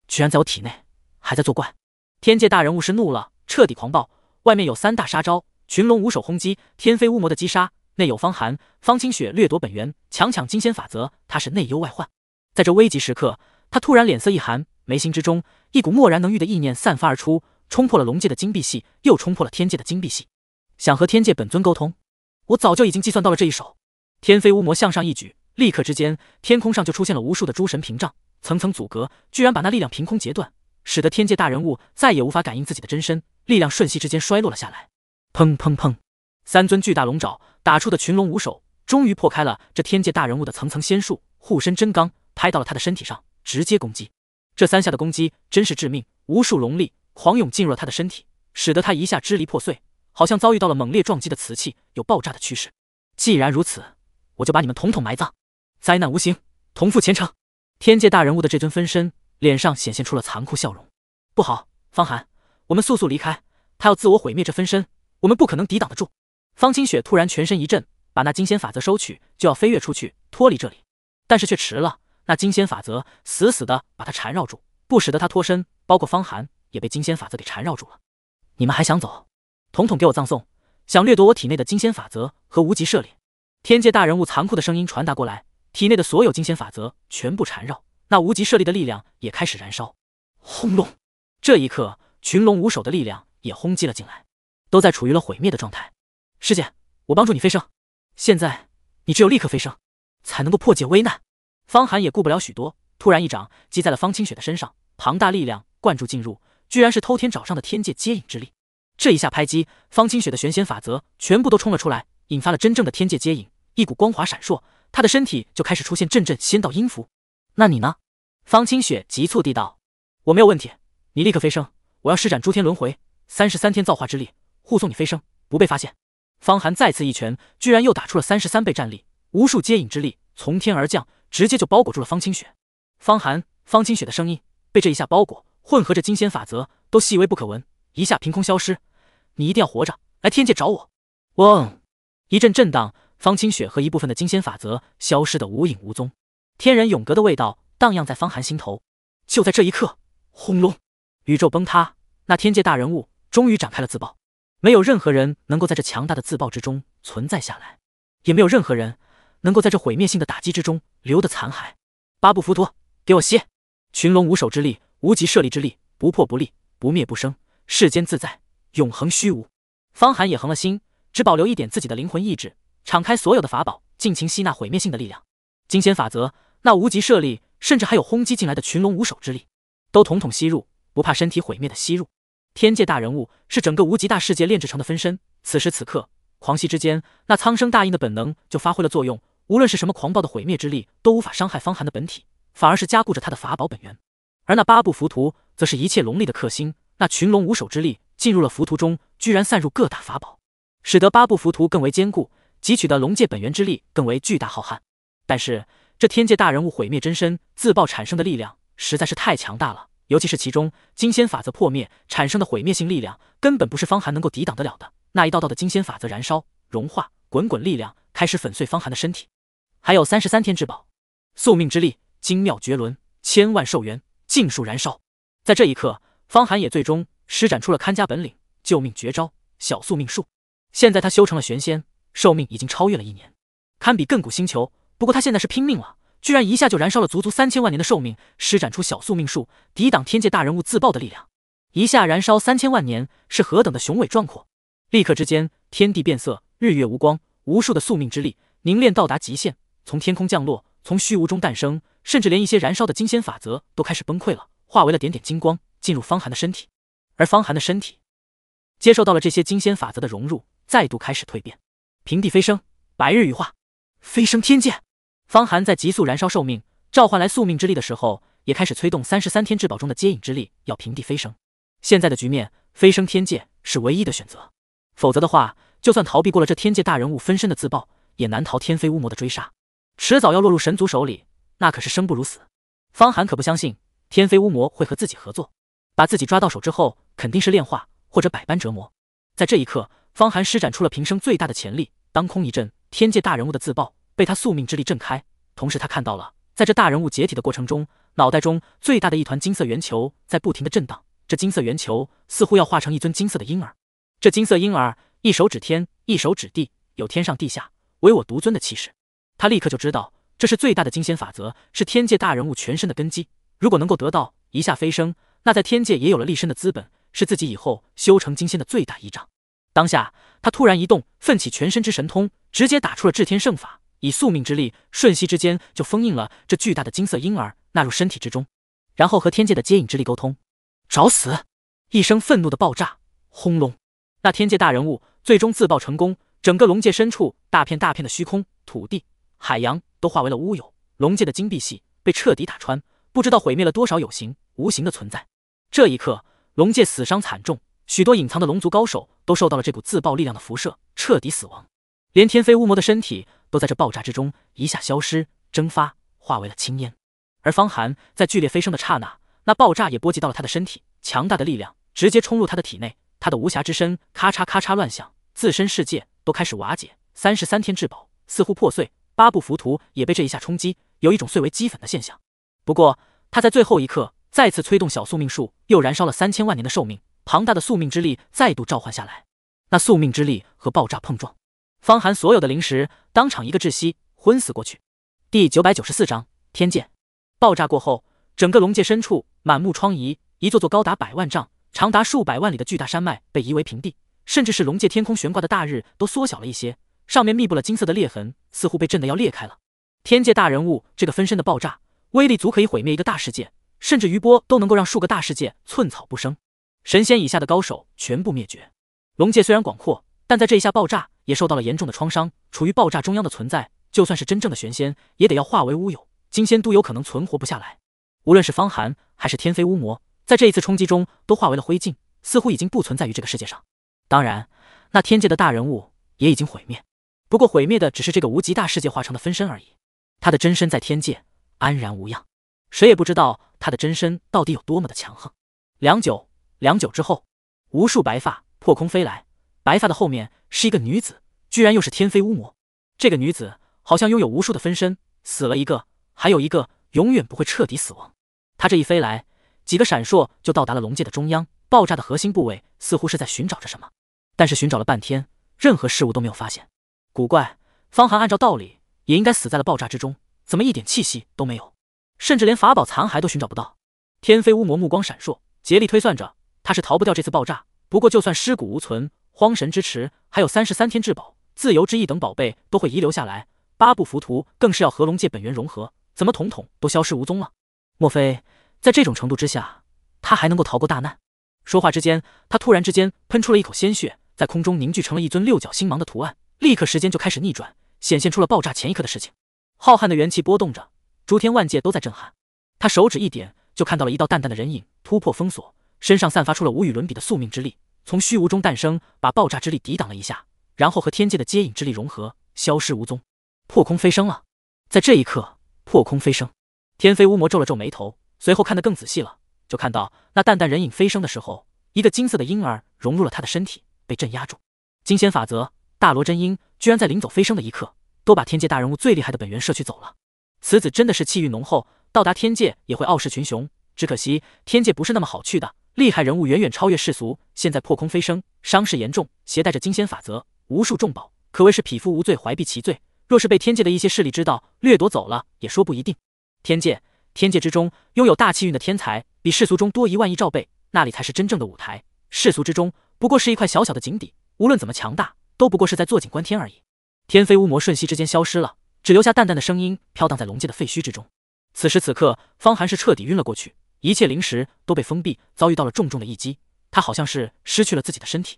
S1: 居然在我体内还在作怪。天界大人物是怒了，彻底狂暴，外面有三大杀招，群龙无首轰击，天飞乌魔的击杀。内有方寒，方清雪掠夺本源，强抢金仙法则，他是内忧外患。在这危急时刻，他突然脸色一寒，眉心之中一股漠然能御的意念散发而出，冲破了龙界的金币系，又冲破了天界的金币系，想和天界本尊沟通，我早就已经计算到了这一手。天飞乌魔向上一举，立刻之间，天空上就出现了无数的诸神屏障，层层阻隔，居然把那力量凭空截断，使得天界大人物再也无法感应自己的真身，力量瞬息之间衰落了下来。砰砰砰！三尊巨大龙爪打出的群龙无首，终于破开了这天界大人物的层层仙术护身真罡，拍到了他的身体上，直接攻击。这三下的攻击真是致命，无数龙力狂涌进入了他的身体，使得他一下支离破碎，好像遭遇到了猛烈撞击的瓷器，有爆炸的趋势。既然如此，我就把你们统统埋葬。灾难无形，同赴前程。天界大人物的这尊分身脸上显现出了残酷笑容。不好，方寒，我们速速离开，他要自我毁灭这分身，我们不可能抵挡得住。方清雪突然全身一震，把那金仙法则收取，就要飞跃出去脱离这里，但是却迟了，那金仙法则死死的把她缠绕住，不使得她脱身。包括方寒也被金仙法则给缠绕住了。你们还想走？统统给我葬送！想掠夺我体内的金仙法则和无极舍利？天界大人物残酷的声音传达过来，体内的所有金仙法则全部缠绕，那无极舍利的力量也开始燃烧。轰隆！这一刻，群龙无首的力量也轰击了进来，都在处于了毁灭的状态。师姐，我帮助你飞升，现在你只有立刻飞升，才能够破解危难。方寒也顾不了许多，突然一掌击在了方清雪的身上，庞大力量灌注进入，居然是偷天爪上的天界接引之力。这一下拍击，方清雪的玄仙法则全部都冲了出来，引发了真正的天界接引，一股光华闪烁，她的身体就开始出现阵阵仙道音符。那你呢？方清雪急促地道：“我没有问题，你立刻飞升，我要施展诸天轮回三十三天造化之力，护送你飞升，不被发现。”方寒再次一拳，居然又打出了三十三倍战力，无数接引之力从天而降，直接就包裹住了方清雪。方寒，方清雪的声音被这一下包裹，混合着金仙法则，都细微不可闻，一下凭空消失。你一定要活着来天界找我。嗡，一阵震荡，方清雪和一部分的金仙法则消失的无影无踪，天人永隔的味道荡漾在方寒心头。就在这一刻，轰隆，宇宙崩塌，那天界大人物终于展开了自爆。没有任何人能够在这强大的自爆之中存在下来，也没有任何人能够在这毁灭性的打击之中留得残骸。巴布福托，给我吸！群龙无首之力，无极设立之力，不破不立，不灭不生，世间自在，永恒虚无。方寒也横了心，只保留一点自己的灵魂意志，敞开所有的法宝，尽情吸纳毁灭性的力量。金仙法则，那无极设立，甚至还有轰击进来的群龙无首之力，都统统吸入，不怕身体毁灭的吸入。天界大人物是整个无极大世界炼制成的分身，此时此刻狂吸之间，那苍生大印的本能就发挥了作用。无论是什么狂暴的毁灭之力，都无法伤害方寒的本体，反而是加固着他的法宝本源。而那八部浮屠则是一切龙力的克星，那群龙无首之力进入了浮屠中，居然散入各大法宝，使得八部浮屠更为坚固，汲取的龙界本源之力更为巨大浩瀚。但是这天界大人物毁灭真身自爆产生的力量实在是太强大了。尤其是其中金仙法则破灭产生的毁灭性力量，根本不是方寒能够抵挡得了的。那一道道的金仙法则燃烧、融化，滚滚力量开始粉碎方寒的身体。还有三十三天之宝，宿命之力精妙绝伦，千万寿元尽数燃烧。在这一刻，方寒也最终施展出了看家本领——救命绝招小宿命术。现在他修成了玄仙，寿命已经超越了一年，堪比亘古星球。不过他现在是拼命了。居然一下就燃烧了足足三千万年的寿命，施展出小宿命术，抵挡天界大人物自爆的力量。一下燃烧三千万年，是何等的雄伟壮阔！立刻之间，天地变色，日月无光，无数的宿命之力凝练到达极限，从天空降落，从虚无中诞生，甚至连一些燃烧的金仙法则都开始崩溃了，化为了点点金光，进入方寒的身体。而方寒的身体接受到了这些金仙法则的融入，再度开始蜕变，平地飞升，白日羽化，飞升天界。方寒在急速燃烧寿命，召唤来宿命之力的时候，也开始催动三十三天至宝中的接引之力，要平地飞升。现在的局面，飞升天界是唯一的选择。否则的话，就算逃避过了这天界大人物分身的自爆，也难逃天飞乌魔的追杀，迟早要落入神族手里，那可是生不如死。方寒可不相信天飞乌魔会和自己合作，把自己抓到手之后，肯定是炼化或者百般折磨。在这一刻，方寒施展出了平生最大的潜力，当空一阵，天界大人物的自爆。被他宿命之力震开，同时他看到了，在这大人物解体的过程中，脑袋中最大的一团金色圆球在不停的震荡，这金色圆球似乎要化成一尊金色的婴儿，这金色婴儿一手指天，一手指地，有天上地下唯我独尊的气势。他立刻就知道这是最大的金仙法则，是天界大人物全身的根基。如果能够得到一下飞升，那在天界也有了立身的资本，是自己以后修成金仙的最大依仗。当下他突然一动，奋起全身之神通，直接打出了至天圣法。以宿命之力，瞬息之间就封印了这巨大的金色婴儿，纳入身体之中，然后和天界的接引之力沟通。找死！一声愤怒的爆炸，轰隆！那天界大人物最终自爆成功，整个龙界深处大片大片的虚空、土地、海洋都化为了乌有。龙界的金币系被彻底打穿，不知道毁灭了多少有形无形的存在。这一刻，龙界死伤惨重，许多隐藏的龙族高手都受到了这股自爆力量的辐射，彻底死亡。连天飞乌魔的身体。都在这爆炸之中一下消失、蒸发，化为了青烟。而方寒在剧烈飞升的刹那，那爆炸也波及到了他的身体，强大的力量直接冲入他的体内，他的无暇之身咔嚓咔嚓乱响，自身世界都开始瓦解。三十三天至宝似乎破碎，八部浮屠也被这一下冲击，有一种碎为齑粉的现象。不过他在最后一刻再次催动小宿命术，又燃烧了三千万年的寿命，庞大的宿命之力再度召唤下来，那宿命之力和爆炸碰撞。方寒所有的灵石当场一个窒息，昏死过去。第九百九十四章天界爆炸过后，整个龙界深处满目疮痍，一座座高达百万丈、长达数百万里的巨大山脉被夷为平地，甚至是龙界天空悬挂的大日都缩小了一些，上面密布了金色的裂痕，似乎被震得要裂开了。天界大人物这个分身的爆炸威力足可以毁灭一个大世界，甚至余波都能够让数个大世界寸草不生，神仙以下的高手全部灭绝。龙界虽然广阔，但在这一下爆炸。也受到了严重的创伤，处于爆炸中央的存在，就算是真正的玄仙，也得要化为乌有，金仙都有可能存活不下来。无论是方寒还是天飞乌魔，在这一次冲击中都化为了灰烬，似乎已经不存在于这个世界上。当然，那天界的大人物也已经毁灭，不过毁灭的只是这个无极大世界化成的分身而已，他的真身在天界安然无恙，谁也不知道他的真身到底有多么的强横。良久，良久之后，无数白发破空飞来。白发的后面是一个女子，居然又是天飞巫魔。这个女子好像拥有无数的分身，死了一个，还有一个永远不会彻底死亡。她这一飞来，几个闪烁就到达了龙界的中央，爆炸的核心部位似乎是在寻找着什么，但是寻找了半天，任何事物都没有发现。古怪，方寒按照道理也应该死在了爆炸之中，怎么一点气息都没有，甚至连法宝残骸都寻找不到？天飞巫魔目光闪烁，竭力推算着，他是逃不掉这次爆炸。不过就算尸骨无存。荒神之池，还有三十三天至宝、自由之翼等宝贝都会遗留下来，八部浮屠更是要和龙界本源融合，怎么统统都消失无踪了？莫非在这种程度之下，他还能够逃过大难？说话之间，他突然之间喷出了一口鲜血，在空中凝聚成了一尊六角星芒的图案，立刻时间就开始逆转，显现出了爆炸前一刻的事情。浩瀚的元气波动着，诸天万界都在震撼。他手指一点，就看到了一道淡淡的人影突破封锁，身上散发出了无与伦比的宿命之力。从虚无中诞生，把爆炸之力抵挡了一下，然后和天界的接引之力融合，消失无踪，破空飞升了。在这一刻，破空飞升，天飞乌魔皱了皱眉头，随后看得更仔细了，就看到那淡淡人影飞升的时候，一个金色的婴儿融入了他的身体，被镇压住。金仙法则，大罗真婴，居然在临走飞升的一刻，都把天界大人物最厉害的本源摄取走了。此子真的是气运浓厚，到达天界也会傲视群雄。只可惜，天界不是那么好去的。厉害人物远远超越世俗，现在破空飞升，伤势严重，携带着金仙法则，无数重宝，可谓是匹夫无罪怀璧其罪。若是被天界的一些势力知道，掠夺走了，也说不一定。天界，天界之中拥有大气运的天才，比世俗中多一万亿兆倍，那里才是真正的舞台。世俗之中，不过是一块小小的井底，无论怎么强大，都不过是在坐井观天而已。天飞乌魔瞬息之间消失了，只留下淡淡的声音飘荡在龙界的废墟之中。此时此刻，方寒是彻底晕了过去。一切灵石都被封闭，遭遇到了重重的一击。他好像是失去了自己的身体，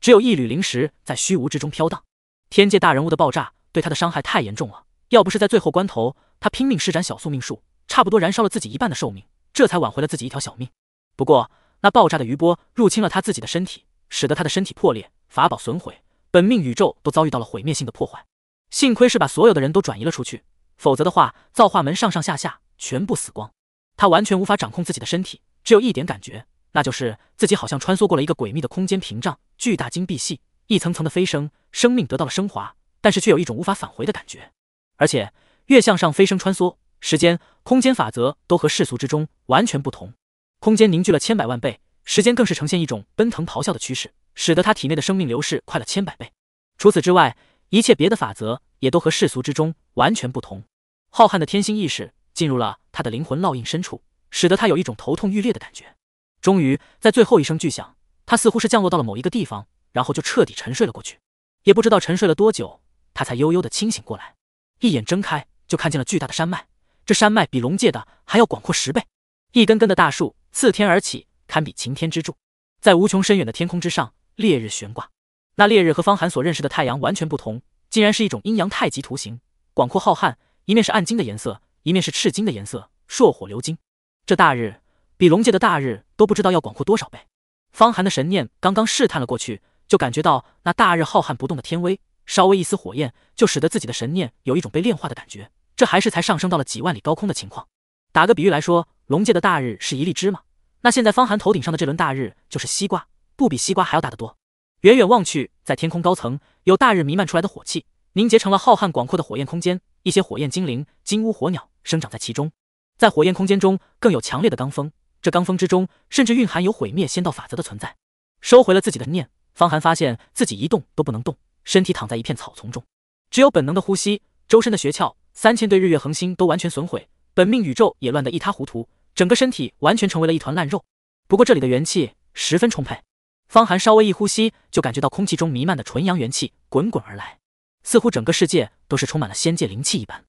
S1: 只有一缕灵石在虚无之中飘荡。天界大人物的爆炸对他的伤害太严重了，要不是在最后关头他拼命施展小宿命术，差不多燃烧了自己一半的寿命，这才挽回了自己一条小命。不过那爆炸的余波入侵了他自己的身体，使得他的身体破裂，法宝损毁，本命宇宙都遭遇到了毁灭性的破坏。幸亏是把所有的人都转移了出去，否则的话，造化门上上下下全部死光。他完全无法掌控自己的身体，只有一点感觉，那就是自己好像穿梭过了一个诡秘的空间屏障，巨大金币系一层层的飞升，生命得到了升华，但是却有一种无法返回的感觉。而且越向上飞升穿梭，时间、空间法则都和世俗之中完全不同。空间凝聚了千百万倍，时间更是呈现一种奔腾咆哮的趋势，使得他体内的生命流逝快了千百倍。除此之外，一切别的法则也都和世俗之中完全不同。浩瀚的天心意识。进入了他的灵魂烙印深处，使得他有一种头痛欲裂的感觉。终于，在最后一声巨响，他似乎是降落到了某一个地方，然后就彻底沉睡了过去。也不知道沉睡了多久，他才悠悠的清醒过来，一眼睁开就看见了巨大的山脉。这山脉比龙界的还要广阔十倍，一根根的大树刺天而起，堪比擎天之柱。在无穷深远的天空之上，烈日悬挂。那烈日和方寒所认识的太阳完全不同，竟然是一种阴阳太极图形，广阔浩瀚，一面是暗金的颜色。一面是赤金的颜色，烁火流金，这大日比龙界的大日都不知道要广阔多少倍。方寒的神念刚刚试探了过去，就感觉到那大日浩瀚不动的天威，稍微一丝火焰就使得自己的神念有一种被炼化的感觉。这还是才上升到了几万里高空的情况。打个比喻来说，龙界的大日是一粒芝麻，那现在方寒头顶上的这轮大日就是西瓜，不比西瓜还要大得多。远远望去，在天空高层有大日弥漫出来的火气，凝结成了浩瀚广阔的火焰空间，一些火焰精灵、金乌火鸟。生长在其中，在火焰空间中更有强烈的罡风，这罡风之中甚至蕴含有毁灭仙道法则的存在。收回了自己的念，方寒发现自己一动都不能动，身体躺在一片草丛中，只有本能的呼吸。周身的穴窍、三千对日月恒星都完全损毁，本命宇宙也乱得一塌糊涂，整个身体完全成为了一团烂肉。不过这里的元气十分充沛，方寒稍微一呼吸，就感觉到空气中弥漫的纯阳元气滚滚而来，似乎整个世界都是充满了仙界灵气一般。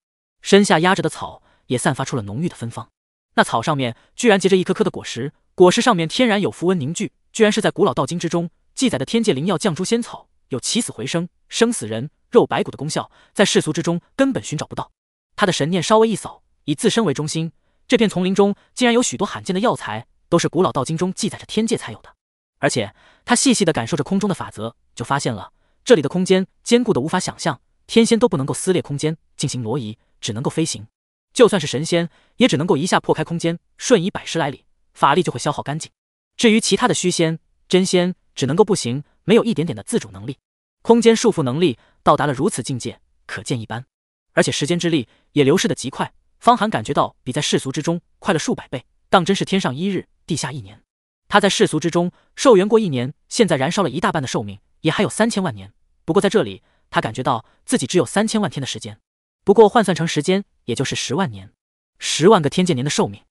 S1: 身下压着的草也散发出了浓郁的芬芳，那草上面居然结着一颗颗的果实，果实上面天然有符文凝聚，居然是在古老道经之中记载的天界灵药降珠仙草，有起死回生、生死人肉白骨的功效，在世俗之中根本寻找不到。他的神念稍微一扫，以自身为中心，这片丛林中竟然有许多罕见的药材，都是古老道经中记载着天界才有的。而且他细细的感受着空中的法则，就发现了这里的空间坚固的无法想象，天仙都不能够撕裂空间进行挪移。只能够飞行，就算是神仙也只能够一下破开空间，瞬移百十来里，法力就会消耗干净。至于其他的虚仙、真仙，只能够步行，没有一点点的自主能力。空间束缚能力到达了如此境界，可见一斑。而且时间之力也流逝的极快，方寒感觉到比在世俗之中快了数百倍，当真是天上一日，地下一年。他在世俗之中寿元过一年，现在燃烧了一大半的寿命，也还有三千万年。不过在这里，他感觉到自己只有三千万天的时间。不过换算成时间，也就是十万年，十万个天界年的寿命。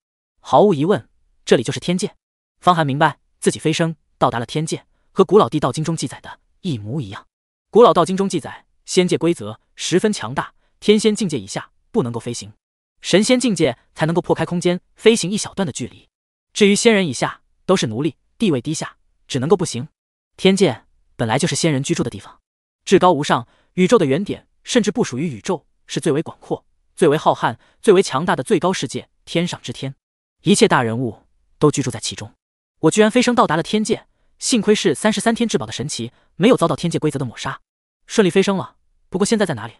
S1: 毫无疑问，这里就是天界。方寒明白自己飞升到达了天界，和古老《地道经》中记载的一模一样。古老道经中记载，仙界规则十分强大，天仙境界以下不能够飞行，神仙境界才能够破开空间飞行一小段的距离。至于仙人以下，都是奴隶，地位低下，只能够步行。天界本来就是仙人居住的地方，至高无上，宇宙的原点，甚至不属于宇宙。是最为广阔、最为浩瀚、最为强大的最高世界——天上之天，一切大人物都居住在其中。我居然飞升到达了天界，幸亏是三十三天至宝的神奇，没有遭到天界规则的抹杀，顺利飞升了。不过现在在哪里？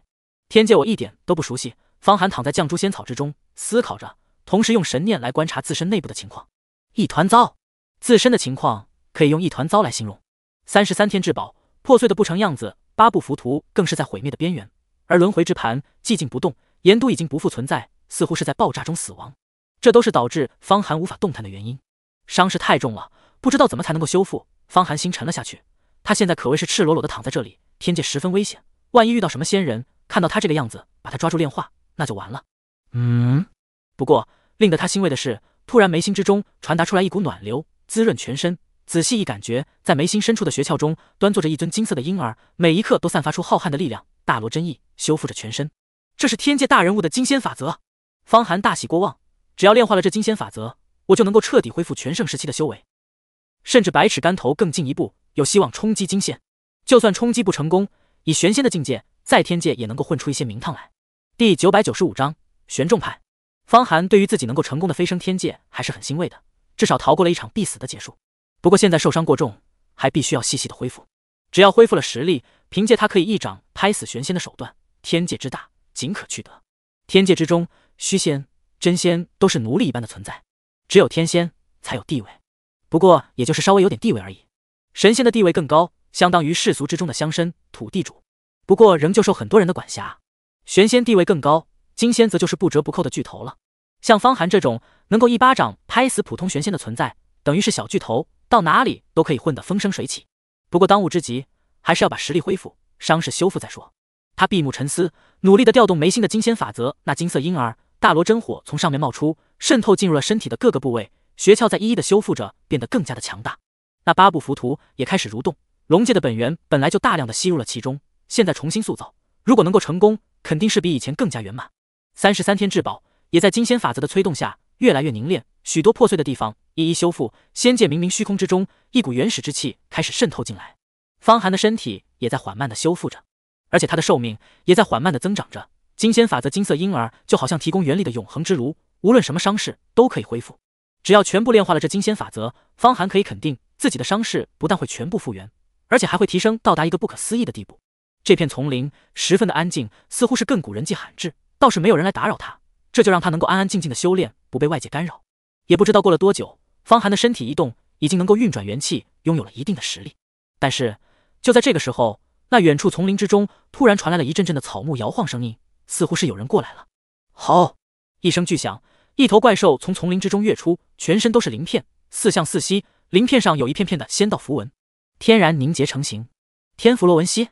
S1: 天界我一点都不熟悉。方寒躺在绛珠仙草之中，思考着，同时用神念来观察自身内部的情况。一团糟，自身的情况可以用一团糟来形容。三十三天至宝破碎的不成样子，八部浮屠更是在毁灭的边缘。而轮回之盘寂静不动，盐都已经不复存在，似乎是在爆炸中死亡。这都是导致方寒无法动弹的原因，伤势太重了，不知道怎么才能够修复。方寒心沉了下去，他现在可谓是赤裸裸的躺在这里，天界十分危险，万一遇到什么仙人，看到他这个样子，把他抓住炼化，那就完了。嗯，不过令得他欣慰的是，突然眉心之中传达出来一股暖流，滋润全身。仔细一感觉，在眉心深处的穴窍中，端坐着一尊金色的婴儿，每一刻都散发出浩瀚的力量，大罗真意。修复着全身，这是天界大人物的金仙法则。方寒大喜过望，只要炼化了这金仙法则，我就能够彻底恢复全盛时期的修为，甚至百尺竿头更进一步，有希望冲击金仙。就算冲击不成功，以玄仙的境界，在天界也能够混出一些名堂来。第九百九十五章玄众派。方寒对于自己能够成功的飞升天界还是很欣慰的，至少逃过了一场必死的劫数。不过现在受伤过重，还必须要细细的恢复。只要恢复了实力，凭借他可以一掌拍死玄仙的手段。天界之大，仅可去得。天界之中，虚仙、真仙都是奴隶一般的存在，只有天仙才有地位，不过也就是稍微有点地位而已。神仙的地位更高，相当于世俗之中的乡绅、土地主，不过仍旧受很多人的管辖。玄仙地位更高，金仙则就是不折不扣的巨头了。像方寒这种能够一巴掌拍死普通玄仙的存在，等于是小巨头，到哪里都可以混得风生水起。不过当务之急，还是要把实力恢复、伤势修复再说。他闭目沉思，努力的调动眉心的金仙法则。那金色婴儿大罗真火从上面冒出，渗透进入了身体的各个部位，穴窍在一一的修复着，变得更加的强大。那八部浮屠也开始蠕动，龙界的本源本来就大量的吸入了其中，现在重新塑造。如果能够成功，肯定是比以前更加圆满。三十三天至宝也在金仙法则的催动下，越来越凝练，许多破碎的地方一一修复。仙界冥冥虚空之中，一股原始之气开始渗透进来，方寒的身体也在缓慢的修复着。而且他的寿命也在缓慢的增长着。金仙法则金色婴儿就好像提供元力的永恒之炉，无论什么伤势都可以恢复。只要全部炼化了这金仙法则，方寒可以肯定自己的伤势不但会全部复原，而且还会提升到达一个不可思议的地步。这片丛林十分的安静，似乎是亘古人迹罕至，倒是没有人来打扰他，这就让他能够安安静静的修炼，不被外界干扰。也不知道过了多久，方寒的身体一动，已经能够运转元气，拥有了一定的实力。但是就在这个时候。那远处丛林之中突然传来了一阵阵的草木摇晃声音，似乎是有人过来了。好一声巨响，一头怪兽从丛林之中跃出，全身都是鳞片，四像四吸，鳞片上有一片片的仙道符文，天然凝结成型。天符罗纹蜥，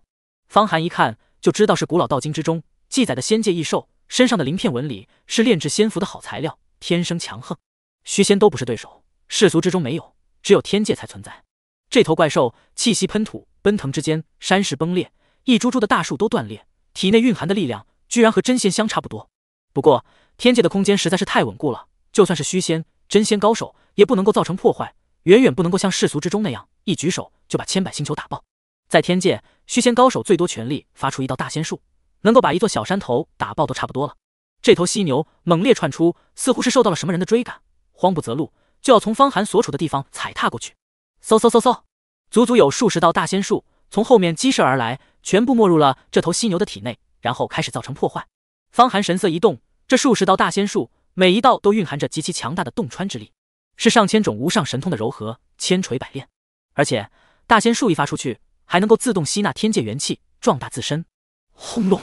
S1: 方寒一看就知道是古老道经之中记载的仙界异兽，身上的鳞片纹理是炼制仙符的好材料，天生强横，虚仙都不是对手。世俗之中没有，只有天界才存在。这头怪兽气息喷吐。奔腾之间，山石崩裂，一株株的大树都断裂，体内蕴含的力量居然和真仙相差不多。不过天界的空间实在是太稳固了，就算是虚仙、真仙高手也不能够造成破坏，远远不能够像世俗之中那样一举手就把千百星球打爆。在天界，虚仙高手最多全力发出一道大仙术，能够把一座小山头打爆都差不多了。这头犀牛猛烈窜出，似乎是受到了什么人的追赶，慌不择路，就要从方寒所处的地方踩踏过去。嗖嗖嗖嗖。足足有数十道大仙术从后面激射而来，全部没入了这头犀牛的体内，然后开始造成破坏。方寒神色一动，这数十道大仙术每一道都蕴含着极其强大的洞穿之力，是上千种无上神通的柔合，千锤百炼。而且大仙术一发出去，还能够自动吸纳天界元气，壮大自身。轰隆！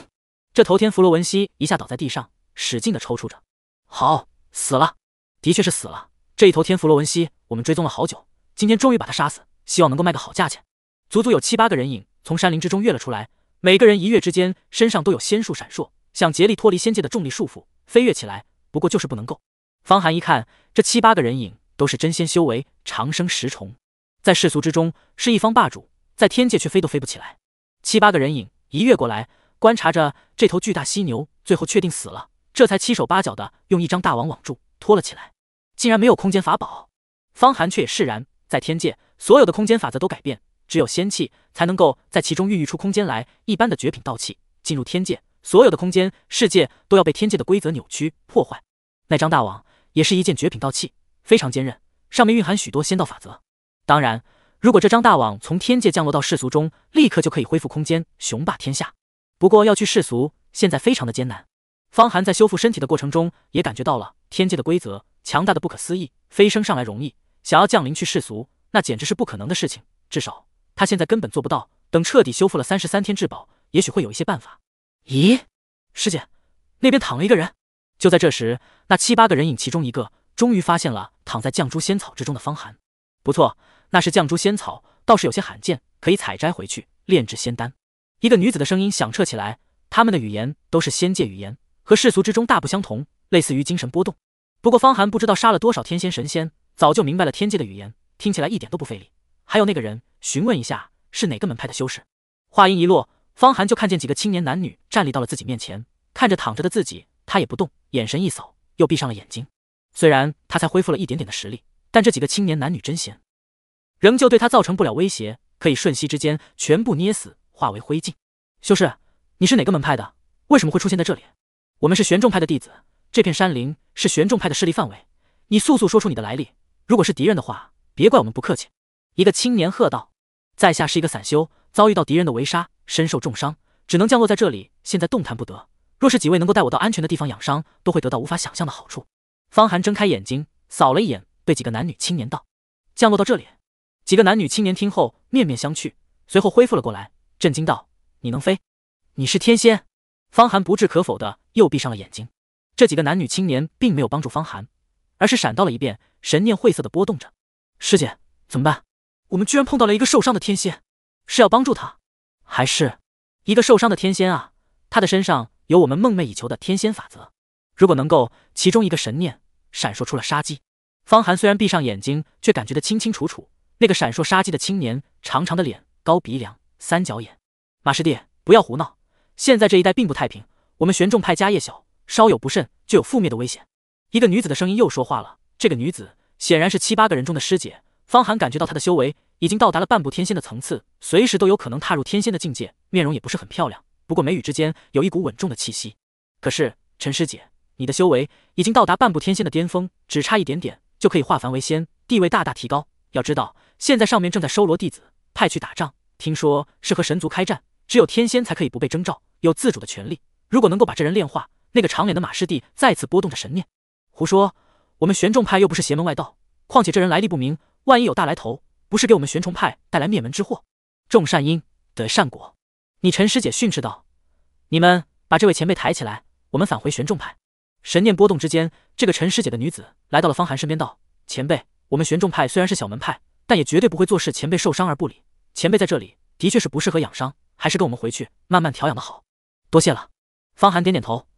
S1: 这头天弗罗文犀一下倒在地上，使劲的抽搐着。好，死了，的确是死了。这一头天弗罗文犀我们追踪了好久，今天终于把它杀死。希望能够卖个好价钱。足足有七八个人影从山林之中跃了出来，每个人一跃之间，身上都有仙术闪烁，想竭力脱离仙界的重力束缚，飞跃起来。不过就是不能够。方寒一看，这七八个人影都是真仙修为，长生十重，在世俗之中是一方霸主，在天界却飞都飞不起来。七八个人影一跃过来，观察着这头巨大犀牛，最后确定死了，这才七手八脚的用一张大网网住，拖了起来。竟然没有空间法宝，方寒却也释然，在天界。所有的空间法则都改变，只有仙气才能够在其中孕育出空间来。一般的绝品道器进入天界，所有的空间世界都要被天界的规则扭曲破坏。那张大网也是一件绝品道器，非常坚韧，上面蕴含许多仙道法则。当然，如果这张大网从天界降落到世俗中，立刻就可以恢复空间，雄霸天下。不过要去世俗，现在非常的艰难。方寒在修复身体的过程中，也感觉到了天界的规则强大的不可思议。飞升上来容易，想要降临去世俗。那简直是不可能的事情，至少他现在根本做不到。等彻底修复了三十三天至宝，也许会有一些办法。咦，师姐，那边躺了一个人。就在这时，那七八个人影，其中一个终于发现了躺在绛珠仙草之中的方寒。不错，那是绛珠仙草，倒是有些罕见，可以采摘回去炼制仙丹。一个女子的声音响彻起来，他们的语言都是仙界语言，和世俗之中大不相同，类似于精神波动。不过方寒不知道杀了多少天仙神仙，早就明白了天界的语言。听起来一点都不费力。还有那个人，询问一下是哪个门派的修士。话音一落，方寒就看见几个青年男女站立到了自己面前，看着躺着的自己，他也不动，眼神一扫，又闭上了眼睛。虽然他才恢复了一点点的实力，但这几个青年男女真仙仍旧对他造成不了威胁，可以瞬息之间全部捏死，化为灰烬。修士，你是哪个门派的？为什么会出现在这里？我们是玄众派的弟子，这片山林是玄众派的势力范围。你速速说出你的来历，如果是敌人的话。别怪我们不客气，一个青年喝道：“在下是一个散修，遭遇到敌人的围杀，身受重伤，只能降落在这里，现在动弹不得。若是几位能够带我到安全的地方养伤，都会得到无法想象的好处。”方寒睁开眼睛，扫了一眼，对几个男女青年道：“降落到这里。”几个男女青年听后面面相觑，随后恢复了过来，震惊道：“你能飞？你是天仙？”方寒不置可否的又闭上了眼睛。这几个男女青年并没有帮助方寒，而是闪到了一边，神念晦涩的波动着。师姐，怎么办？我们居然碰到了一个受伤的天仙，是要帮助他，还是一个受伤的天仙啊？他的身上有我们梦寐以求的天仙法则，如果能够，其中一个神念闪烁出了杀机。方寒虽然闭上眼睛，却感觉的清清楚楚，那个闪烁杀机的青年，长长的脸，高鼻梁，三角眼。马师弟，不要胡闹！现在这一带并不太平，我们玄众派家业小，稍有不慎就有覆灭的危险。一个女子的声音又说话了，这个女子。显然是七八个人中的师姐方寒，感觉到她的修为已经到达了半步天仙的层次，随时都有可能踏入天仙的境界。面容也不是很漂亮，不过眉宇之间有一股稳重的气息。可是陈师姐，你的修为已经到达半步天仙的巅峰，只差一点点就可以化凡为仙，地位大大提高。要知道，现在上面正在收罗弟子，派去打仗，听说是和神族开战，只有天仙才可以不被征召，有自主的权利。如果能够把这人炼化，那个长脸的马师弟再次波动着神念，胡说。我们玄重派又不是邪门外道，况且这人来历不明，万一有大来头，不是给我们玄重派带来灭门之祸？种善因得善果，你陈师姐训斥道：“你们把这位前辈抬起来，我们返回玄重派。”神念波动之间，这个陈师姐的女子来到了方寒身边，道：“前辈，我们玄重派虽然是小门派，但也绝对不会做事。前辈受伤而不理，前辈在这里的确是不适合养伤，还是跟我们回去慢慢调养的好。”多谢了。方寒点点头：“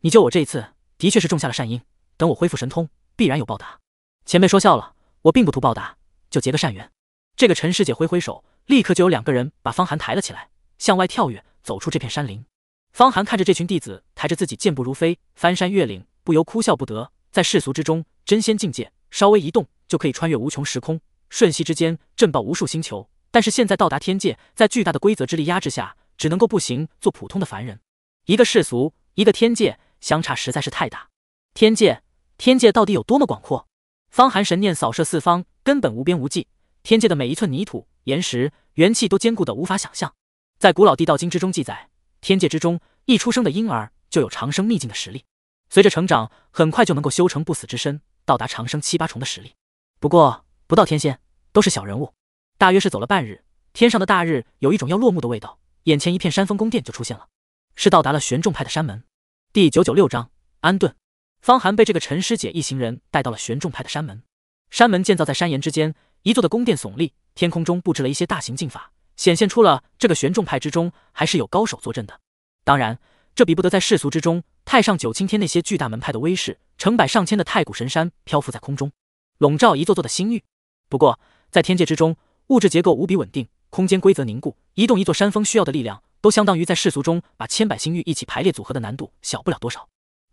S1: 你救我这一次，的确是种下了善因。等我恢复神通。”必然有报答，前辈说笑了，我并不图报答，就结个善缘。这个陈师姐挥挥手，立刻就有两个人把方寒抬了起来，向外跳跃，走出这片山林。方寒看着这群弟子抬着自己健步如飞，翻山越岭，不由哭笑不得。在世俗之中，真仙境界稍微一动就可以穿越无穷时空，瞬息之间震爆无数星球；但是现在到达天界，在巨大的规则之力压制下，只能够步行，做普通的凡人。一个世俗，一个天界，相差实在是太大。天界。天界到底有多么广阔？方寒神念扫射四方，根本无边无际。天界的每一寸泥土、岩石、元气都坚固的无法想象。在古老《地道经》之中记载，天界之中一出生的婴儿就有长生秘境的实力，随着成长，很快就能够修成不死之身，到达长生七八重的实力。不过不到天仙，都是小人物。大约是走了半日，天上的大日有一种要落幕的味道，眼前一片山峰宫殿就出现了，是到达了玄众派的山门。第九九六章安顿。方寒被这个陈师姐一行人带到了玄众派的山门，山门建造在山岩之间，一座的宫殿耸立，天空中布置了一些大型阵法，显现出了这个玄众派之中还是有高手坐镇的。当然，这比不得在世俗之中太上九青天那些巨大门派的威势，成百上千的太古神山漂浮在空中，笼罩一座座的星域。不过在天界之中，物质结构无比稳定，空间规则凝固，移动一座山峰需要的力量，都相当于在世俗中把千百星域一起排列组合的难度小不了多少。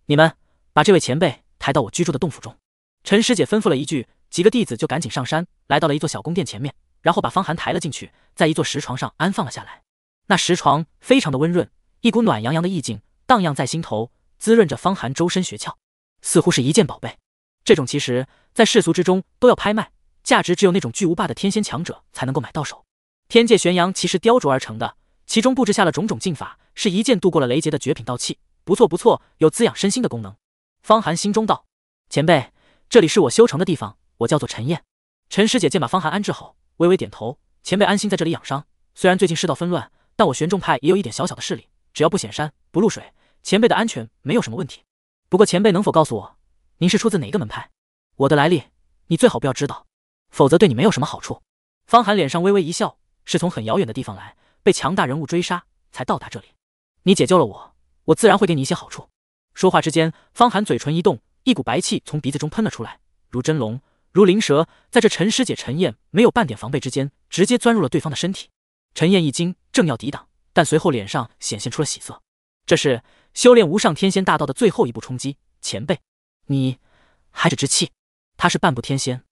S1: 你们。把这位前辈抬到我居住的洞府中，陈师姐吩咐了一句，几个弟子就赶紧上山，来到了一座小宫殿前面，然后把方寒抬了进去，在一座石床上安放了下来。那石床非常的温润，一股暖洋洋的意境荡漾在心头，滋润着方寒周身穴窍，似乎是一件宝贝。这种其实，在世俗之中都要拍卖，价值只有那种巨无霸的天仙强者才能够买到手。天界玄阳其实雕琢而成的，其中布置下了种种禁法，是一剑渡过了雷劫的绝品道器，不错不错，有滋养身心的功能。方寒心中道：“前辈，这里是我修成的地方，我叫做陈燕。”陈师姐见把方寒安置好，微微点头：“前辈安心在这里养伤。虽然最近世道纷乱，但我玄众派也有一点小小的势力，只要不显山不露水，前辈的安全没有什么问题。不过前辈能否告诉我，您是出自哪个门派？我的来历你最好不要知道，否则对你没有什么好处。”方寒脸上微微一笑：“是从很遥远的地方来，被强大人物追杀才到达这里。你解救了我，我自然会给你一些好处。”说话之间，方寒嘴唇一动，一股白气从鼻子中喷了出来，如真龙，如灵蛇，在这陈师姐陈燕没有半点防备之间，直接钻入了对方的身体。陈燕一惊，正要抵挡，但随后脸上显现出了喜色。这是修炼无上天仙大道的最后一步冲击。前辈，你还只之气，他是半步天仙，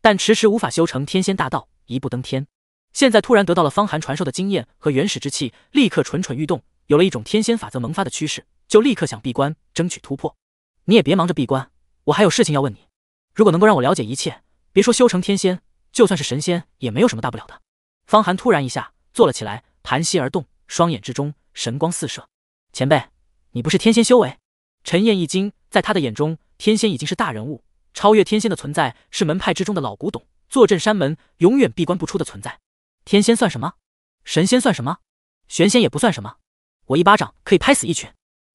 S1: 但迟迟无法修成天仙大道，一步登天。现在突然得到了方寒传授的经验和原始之气，立刻蠢蠢欲动，有了一种天仙法则萌发的趋势。就立刻想闭关争取突破，你也别忙着闭关，我还有事情要问你。如果能够让我了解一切，别说修成天仙，就算是神仙也没有什么大不了的。方寒突然一下坐了起来，盘膝而动，双眼之中神光四射。前辈，你不是天仙修为？陈燕一惊，在他的眼中，天仙已经是大人物，超越天仙的存在是门派之中的老古董，坐镇山门，永远闭关不出的存在。天仙算什么？神仙算什么？玄仙也不算什么，我一巴掌可以拍死一群。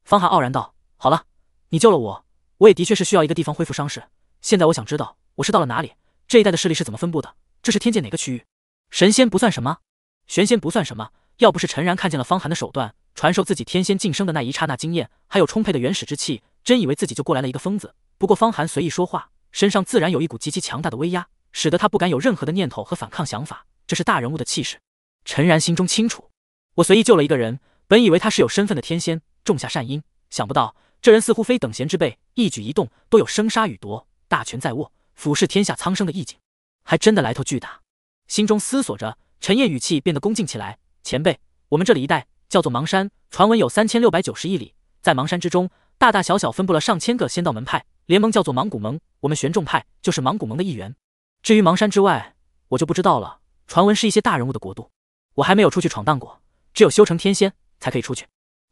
S1: 方寒傲然道：“好了，你救了我，我也的确是需要一个地方恢复伤势。现在我想知道，我是到了哪里？这一带的势力是怎么分布的？这是天界哪个区域？神仙不算什么，玄仙不算什么。要不是陈然看见了方寒的手段，传授自己天仙晋升的那一刹那惊艳，还有充沛的原始之气，真以为自己就过来了一个疯子。不过方寒随意说话，身上自然有一股极其强大的威压，使得他不敢有任何的念头和反抗想法。这是大人物的气势。陈然心中清楚，我随意救了一个人，本以为他是有身份的天仙。”种下善因，想不到这人似乎非等闲之辈，一举一动都有生杀与夺、大权在握、俯视天下苍生的意境，还真的来头巨大。心中思索着，陈烨语气变得恭敬起来：“前辈，我们这里一带叫做芒山，传闻有三千六百九十一里，在芒山之中，大大小小分布了上千个仙道门派联盟，叫做芒古盟。我们玄众派就是芒古盟的一员。至于芒山之外，我就不知道了。传闻是一些大人物的国度，我还没有出去闯荡过，只有修成天仙才可以出去。”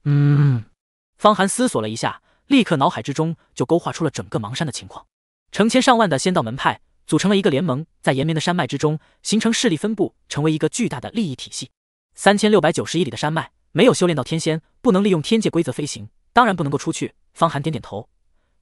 S1: 嗯，方寒思索了一下，立刻脑海之中就勾画出了整个芒山的情况。成千上万的仙道门派组成了一个联盟，在延绵的山脉之中形成势力分布，成为一个巨大的利益体系。三千六百九十一里的山脉，没有修炼到天仙，不能利用天界规则飞行，当然不能够出去。方寒点点头：“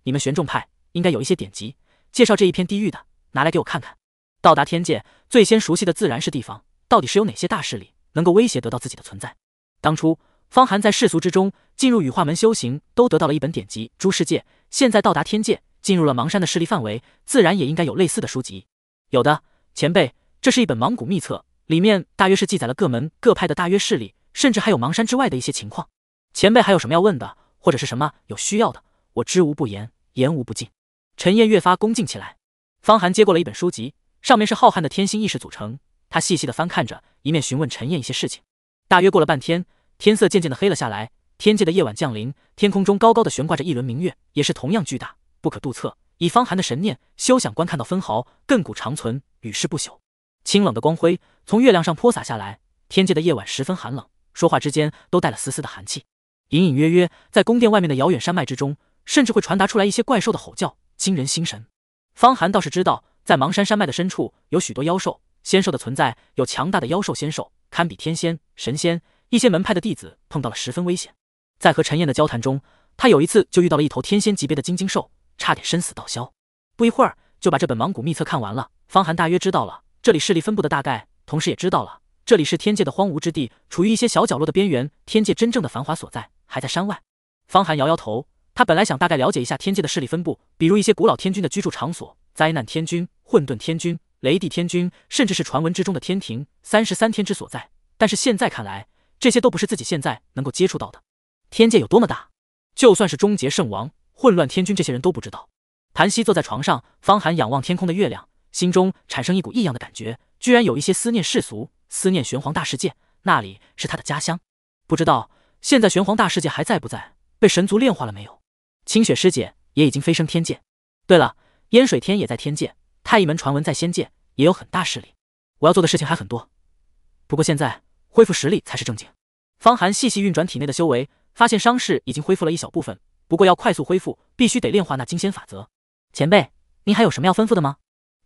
S1: 你们玄众派应该有一些典籍介绍这一片地域的，拿来给我看看。到达天界，最先熟悉的自然是地方，到底是有哪些大势力能够威胁得到自己的存在？当初。”方寒在世俗之中进入羽化门修行，都得到了一本典籍《诸世界》。现在到达天界，进入了芒山的势力范围，自然也应该有类似的书籍。有的前辈，这是一本芒古秘册，里面大约是记载了各门各派的大约势力，甚至还有芒山之外的一些情况。前辈还有什么要问的，或者是什么有需要的，我知无不言，言无不尽。陈燕越发恭敬起来。方寒接过了一本书籍，上面是浩瀚的天心意识组成，他细细的翻看着，一面询问陈燕一些事情。大约过了半天。天色渐渐的黑了下来，天界的夜晚降临，天空中高高的悬挂着一轮明月，也是同样巨大，不可度测。以方寒的神念，休想观看到分毫。亘古长存，与世不朽。清冷的光辉从月亮上泼洒下来，天界的夜晚十分寒冷，说话之间都带了丝丝的寒气。隐隐约约，在宫殿外面的遥远山脉之中，甚至会传达出来一些怪兽的吼叫，惊人心神。方寒倒是知道，在芒山山脉的深处，有许多妖兽、仙兽的存在，有强大的妖兽、仙兽，堪比天仙、神仙。一些门派的弟子碰到了十分危险。在和陈燕的交谈中，他有一次就遇到了一头天仙级别的金晶兽，差点生死道消。不一会儿就把这本芒古秘册看完了。方寒大约知道了这里势力分布的大概，同时也知道了这里是天界的荒芜之地，处于一些小角落的边缘。天界真正的繁华所在还在山外。方寒摇摇头，他本来想大概了解一下天界的势力分布，比如一些古老天君的居住场所，灾难天君、混沌天君、雷帝天君，甚至是传闻之中的天庭三十三天之所在。但是现在看来。这些都不是自己现在能够接触到的。天界有多么大，就算是终结圣王、混乱天君这些人都不知道。谭膝坐在床上，方寒仰望天空的月亮，心中产生一股异样的感觉，居然有一些思念世俗，思念玄黄大世界，那里是他的家乡。不知道现在玄黄大世界还在不在，被神族炼化了没有？清雪师姐也已经飞升天界。对了，烟水天也在天界，太乙门传闻在仙界也有很大势力。我要做的事情还很多，不过现在。恢复实力才是正经。方寒细细运转体内的修为，发现伤势已经恢复了一小部分。不过要快速恢复，必须得炼化那金仙法则。前辈，您还有什么要吩咐的吗？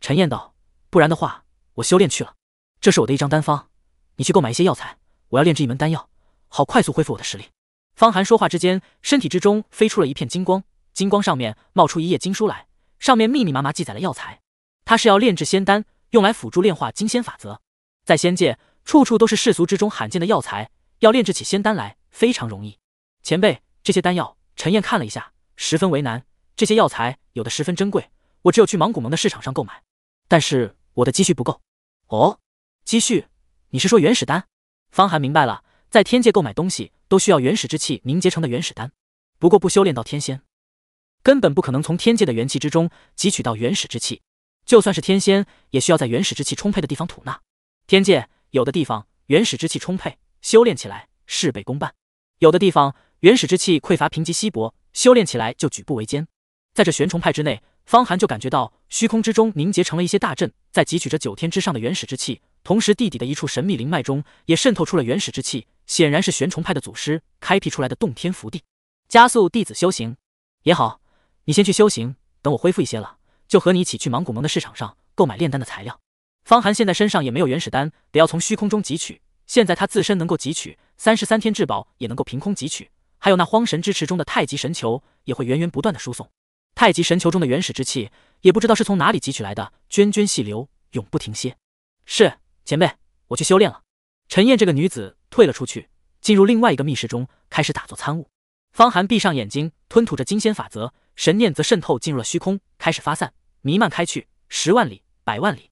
S1: 陈燕道。不然的话，我修炼去了。这是我的一张丹方，你去购买一些药材，我要炼制一门丹药，好快速恢复我的实力。方寒说话之间，身体之中飞出了一片金光，金光上面冒出一页经书来，上面密密麻麻记载了药材。他是要炼制仙丹，用来辅助炼化金仙法则，在仙界。处处都是世俗之中罕见的药材，要炼制起仙丹来非常容易。前辈，这些丹药，陈燕看了一下，十分为难。这些药材有的十分珍贵，我只有去蒙古盟的市场上购买，但是我的积蓄不够。哦，积蓄？你是说原始丹？方寒明白了，在天界购买东西都需要原始之气凝结成的原始丹，不过不修炼到天仙，根本不可能从天界的元气之中汲取到原始之气。就算是天仙，也需要在原始之气充沛的地方吐纳。天界。有的地方原始之气充沛，修炼起来事倍功半；有的地方原始之气匮乏贫瘠稀薄，修炼起来就举步维艰。在这玄虫派之内，方寒就感觉到虚空之中凝结成了一些大阵，在汲取着九天之上的原始之气，同时地底的一处神秘灵脉中也渗透出了原始之气，显然是玄虫派的祖师开辟出来的洞天福地，加速弟子修行也好。你先去修行，等我恢复一些了，就和你一起去芒古盟的市场上购买炼丹的材料。方寒现在身上也没有原始丹，得要从虚空中汲取。现在他自身能够汲取三十三天至宝，也能够凭空汲取，还有那荒神之池中的太极神球也会源源不断的输送。太极神球中的原始之气也不知道是从哪里汲取来的，涓涓细流永不停歇。是前辈，我去修炼了。陈燕这个女子退了出去，进入另外一个密室中，开始打坐参悟。方寒闭上眼睛，吞吐着金仙法则，神念则渗透进入了虚空，开始发散，弥漫开去，十万里，百万里。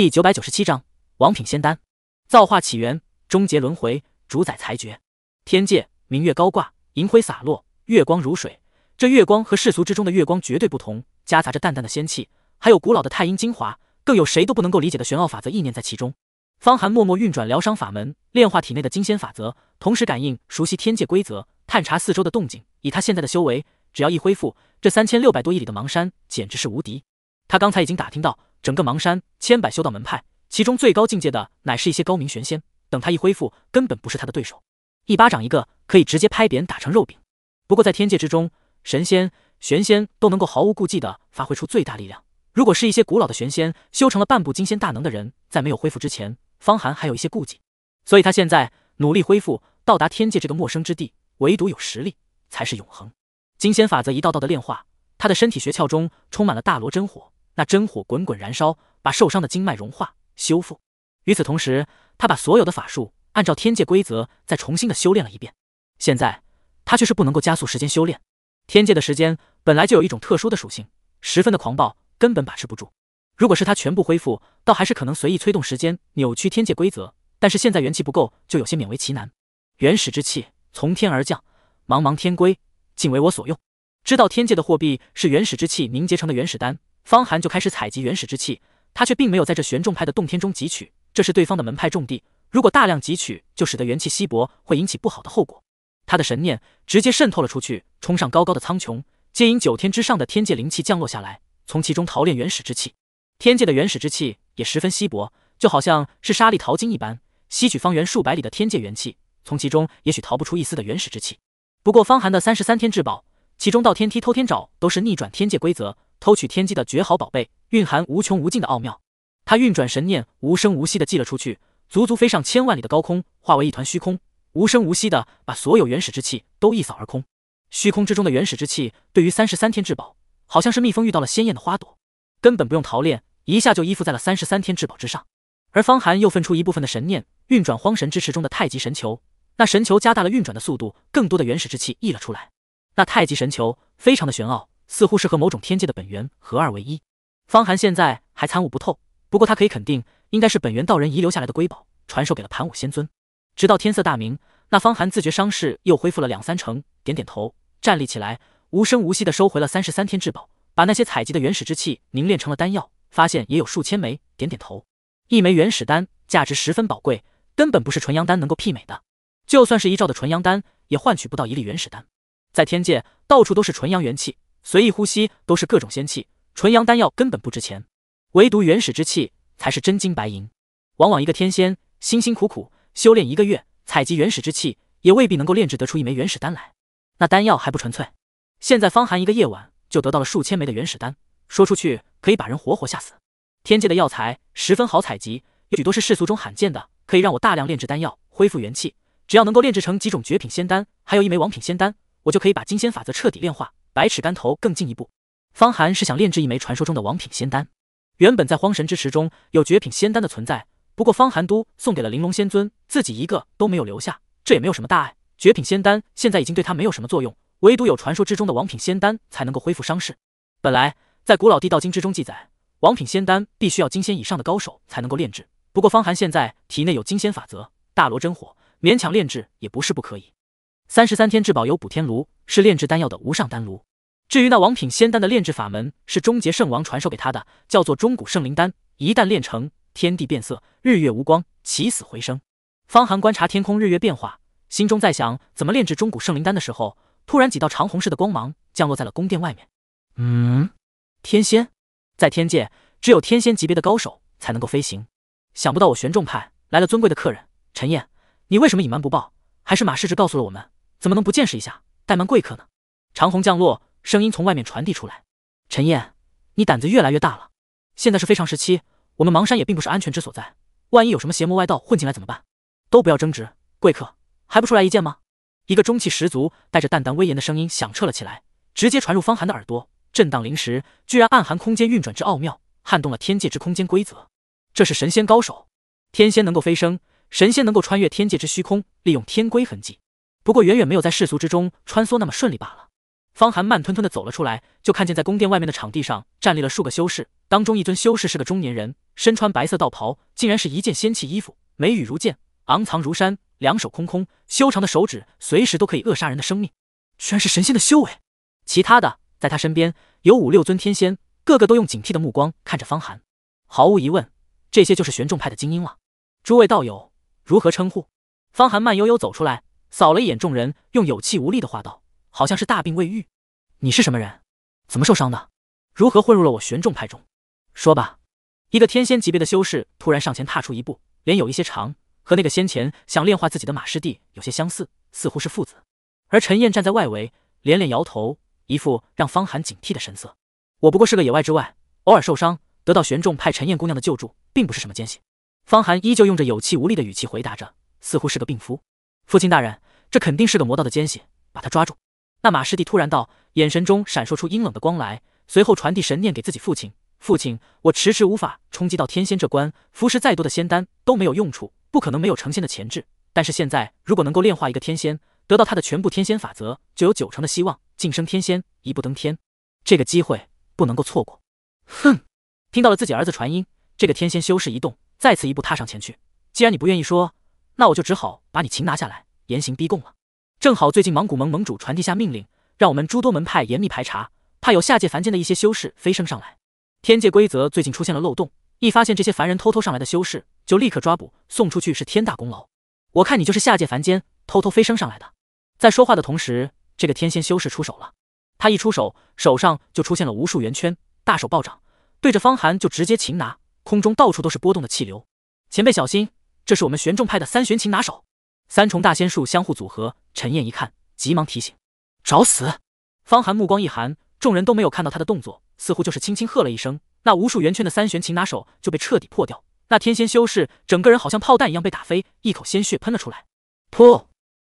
S1: 第九百九十七章王品仙丹，造化起源，终结轮回，主宰裁决。天界明月高挂，银辉洒落，月光如水。这月光和世俗之中的月光绝对不同，夹杂着淡淡的仙气，还有古老的太阴精华，更有谁都不能够理解的玄奥法则意念在其中。方寒默默运转疗伤法门，炼化体内的金仙法则，同时感应熟悉天界规则，探查四周的动静。以他现在的修为，只要一恢复，这三千六百多亿里的芒山简直是无敌。他刚才已经打听到。整个芒山千百修道门派，其中最高境界的乃是一些高明玄仙。等他一恢复，根本不是他的对手。一巴掌一个，可以直接拍扁打成肉饼。不过在天界之中，神仙、玄仙都能够毫无顾忌的发挥出最大力量。如果是一些古老的玄仙修成了半步金仙大能的人，在没有恢复之前，方寒还有一些顾忌。所以他现在努力恢复，到达天界这个陌生之地，唯独有实力才是永恒。金仙法则一道道的炼化，他的身体穴窍中充满了大罗真火。那真火滚滚燃烧，把受伤的经脉融化修复。与此同时，他把所有的法术按照天界规则再重新的修炼了一遍。现在他却是不能够加速时间修炼。天界的时间本来就有一种特殊的属性，十分的狂暴，根本把持不住。如果是他全部恢复，倒还是可能随意催动时间，扭曲天界规则。但是现在元气不够，就有些勉为其难。原始之气从天而降，茫茫天规尽为我所用。知道天界的货币是原始之气凝结成的原始丹。方寒就开始采集原始之气，他却并没有在这玄重派的洞天中汲取，这是对方的门派重地。如果大量汲取，就使得元气稀薄，会引起不好的后果。他的神念直接渗透了出去，冲上高高的苍穹，接引九天之上的天界灵气降落下来，从其中淘炼原始之气。天界的原始之气也十分稀薄，就好像是沙粒淘金一般。吸取方圆数百里的天界元气，从其中也许淘不出一丝的原始之气。不过方寒的三十三天至宝，其中到天梯、偷天爪都是逆转天界规则。偷取天机的绝好宝贝，蕴含无穷无尽的奥妙。他运转神念，无声无息的寄了出去，足足飞上千万里的高空，化为一团虚空，无声无息的把所有原始之气都一扫而空。虚空之中的原始之气，对于三十三天至宝，好像是蜜蜂遇到了鲜艳的花朵，根本不用陶炼，一下就依附在了三十三天至宝之上。而方寒又分出一部分的神念，运转荒神之池中的太极神球，那神球加大了运转的速度，更多的原始之气溢了出来。那太极神球非常的玄奥。似乎是和某种天界的本源合二为一，方寒现在还参悟不透。不过他可以肯定，应该是本源道人遗留下来的瑰宝，传授给了盘武仙尊。直到天色大明，那方寒自觉伤势又恢复了两三成，点点头，站立起来，无声无息的收回了三十三天至宝，把那些采集的原始之气凝练成了丹药，发现也有数千枚。点点头，一枚原始丹价值十分宝贵，根本不是纯阳丹能够媲美的。就算是一兆的纯阳丹，也换取不到一粒原始丹。在天界，到处都是纯阳元气。随意呼吸都是各种仙气，纯阳丹药根本不值钱，唯独原始之气才是真金白银。往往一个天仙辛辛苦苦修炼一个月，采集原始之气，也未必能够炼制得出一枚原始丹来。那丹药还不纯粹。现在方寒一个夜晚就得到了数千枚的原始丹，说出去可以把人活活吓死。天界的药材十分好采集，许多是世俗中罕见的，可以让我大量炼制丹药，恢复元气。只要能够炼制成几种绝品仙丹，还有一枚王品仙丹，我就可以把金仙法则彻底炼化。百尺竿头更进一步，方寒是想炼制一枚传说中的王品仙丹。原本在荒神之池中有绝品仙丹的存在，不过方寒都送给了玲珑仙尊，自己一个都没有留下。这也没有什么大碍，绝品仙丹现在已经对他没有什么作用，唯独有传说之中的王品仙丹才能够恢复伤势。本来在古老地道经之中记载，王品仙丹必须要金仙以上的高手才能够炼制。不过方寒现在体内有金仙法则、大罗真火，勉强炼制也不是不可以。三十三天至宝有补天炉，是炼制丹药的无上丹炉。至于那王品仙丹的炼制法门，是终结圣王传授给他的，叫做中古圣灵丹。一旦炼成，天地变色，日月无光，起死回生。方寒观察天空日月变化，心中在想怎么炼制中古圣灵丹的时候，突然几道长虹似的光芒降落在了宫殿外面。嗯，天仙，在天界只有天仙级别的高手才能够飞行。想不到我玄众派来了尊贵的客人，陈燕，你为什么隐瞒不报？还是马世侄告诉了我们？怎么能不见识一下，怠慢贵客呢？长虹降落。声音从外面传递出来：“陈燕，你胆子越来越大了。现在是非常时期，我们芒山也并不是安全之所在。万一有什么邪魔外道混进来怎么办？都不要争执，贵客还不出来一见吗？”一个中气十足、带着淡淡威严的声音响彻了起来，直接传入方寒的耳朵。震荡灵石居然暗含空间运转之奥妙，撼动了天界之空间规则。这是神仙高手，天仙能够飞升，神仙能够穿越天界之虚空，利用天规痕迹。不过远远没有在世俗之中穿梭那么顺利罢了。方寒慢吞吞地走了出来，就看见在宫殿外面的场地上站立了数个修士，当中一尊修士是个中年人，身穿白色道袍，竟然是一件仙气衣服，眉宇如剑，昂藏如山，两手空空，修长的手指随时都可以扼杀人的生命，居然是神仙的修为。其他的，在他身边有五六尊天仙，个个都用警惕的目光看着方寒。毫无疑问，这些就是玄众派的精英了。诸位道友，如何称呼？方寒慢悠悠走出来，扫了一眼众人，用有气无力的话道。好像是大病未愈，你是什么人？怎么受伤的？如何混入了我玄众派中？说吧。一个天仙级别的修士突然上前踏出一步，脸有一些长，和那个先前想炼化自己的马师弟有些相似，似乎是父子。而陈燕站在外围，连连摇头，一副让方寒警惕的神色。我不过是个野外之外，偶尔受伤，得到玄众派陈燕姑娘的救助，并不是什么奸细。方寒依旧用着有气无力的语气回答着，似乎是个病夫。父亲大人，这肯定是个魔道的奸细，把他抓住。那马师弟突然道，眼神中闪烁出阴冷的光来，随后传递神念给自己父亲：“父亲，我迟迟无法冲击到天仙这关，服食再多的仙丹都没有用处，不可能没有成仙的潜质。但是现在，如果能够炼化一个天仙，得到他的全部天仙法则，就有九成的希望晋升天仙，一步登天。这个机会不能够错过。”哼！听到了自己儿子传音，这个天仙修士一动，再次一步踏上前去。既然你不愿意说，那我就只好把你擒拿下来，严刑逼供了。正好最近蒙古盟盟主传递下命令，让我们诸多门派严密排查，怕有下界凡间的一些修士飞升上来。天界规则最近出现了漏洞，一发现这些凡人偷偷上来的修士，就立刻抓捕送出去，是天大功劳。我看你就是下界凡间偷偷飞升上来的。在说话的同时，这个天仙修士出手了。他一出手，手上就出现了无数圆圈，大手暴涨，对着方寒就直接擒拿。空中到处都是波动的气流，前辈小心，这是我们玄众派的三玄擒拿手。三重大仙术相互组合，陈燕一看，急忙提醒：“找死！”方寒目光一寒，众人都没有看到他的动作，似乎就是轻轻喝了一声，那无数圆圈的三玄擒拿手就被彻底破掉。那天仙修士整个人好像炮弹一样被打飞，一口鲜血喷了出来。噗！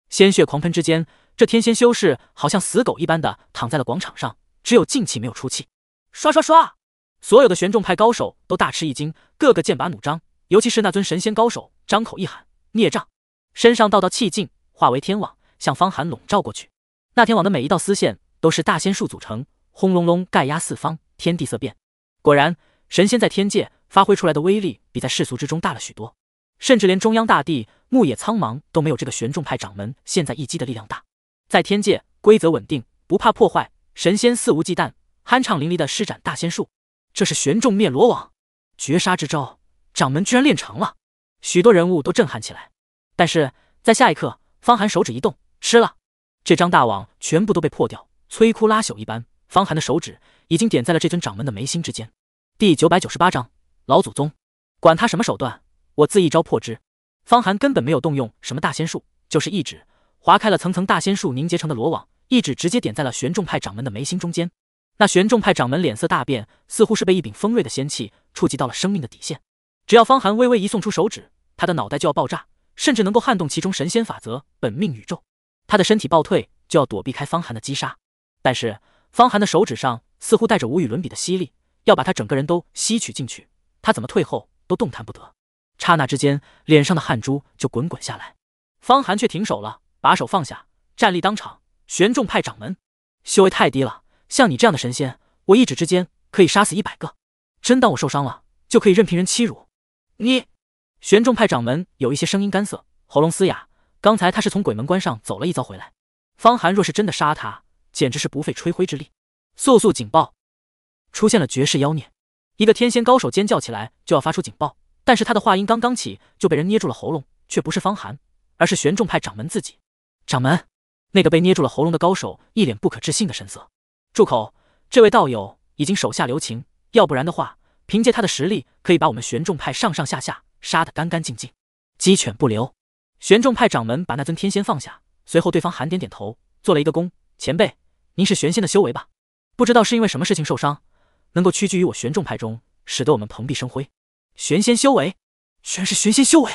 S1: 鲜血狂喷之间，这天仙修士好像死狗一般的躺在了广场上，只有进气没有出气。刷刷刷！所有的玄众派高手都大吃一惊，个个剑拔弩张，尤其是那尊神仙高手，张口一喊：“孽障！”身上道道气劲化为天网，向方寒笼罩过去。那天网的每一道丝线都是大仙术组成，轰隆隆盖压四方，天地色变。果然，神仙在天界发挥出来的威力比在世俗之中大了许多，甚至连中央大帝牧野苍茫都没有这个玄重派掌门现在一击的力量大。在天界，规则稳定，不怕破坏，神仙肆无忌惮，酣畅淋漓的施展大仙术。这是玄重灭罗网绝杀之招，掌门居然练成了，许多人物都震撼起来。但是在下一刻，方寒手指一动，吃了，这张大网全部都被破掉，摧枯拉朽一般。方寒的手指已经点在了这尊掌门的眉心之间。第九百九十八章老祖宗，管他什么手段，我自一招破之。方寒根本没有动用什么大仙术，就是一指划开了层层大仙术凝结成的罗网，一指直接点在了玄众派掌门的眉心中间。那玄众派掌门脸色大变，似乎是被一柄锋锐的仙气触及到了生命的底线。只要方寒微微一送出手指，他的脑袋就要爆炸。甚至能够撼动其中神仙法则、本命宇宙。他的身体暴退，就要躲避开方寒的击杀，但是方寒的手指上似乎带着无与伦比的吸力，要把他整个人都吸取进去。他怎么退后都动弹不得。刹那之间，脸上的汗珠就滚滚下来。方寒却停手了，把手放下，站立当场。玄众派掌门修为太低了，像你这样的神仙，我一指之间可以杀死一百个。真当我受伤了就可以任凭人欺辱？你！玄重派掌门有一些声音干涩，喉咙嘶哑。刚才他是从鬼门关上走了一遭回来。方寒若是真的杀他，简直是不费吹灰之力。速速警报！出现了绝世妖孽！一个天仙高手尖叫起来，就要发出警报，但是他的话音刚刚起，就被人捏住了喉咙，却不是方寒，而是玄重派掌门自己。掌门！那个被捏住了喉咙的高手一脸不可置信的神色。住口！这位道友已经手下留情，要不然的话，凭借他的实力，可以把我们玄重派上上下下。杀得干干净净，鸡犬不留。玄众派掌门把那尊天仙放下，随后对方寒点点头，做了一个躬。前辈，您是玄仙的修为吧？不知道是因为什么事情受伤，能够屈居于我玄众派中，使得我们蓬荜生辉。玄仙修为，全是玄仙修为！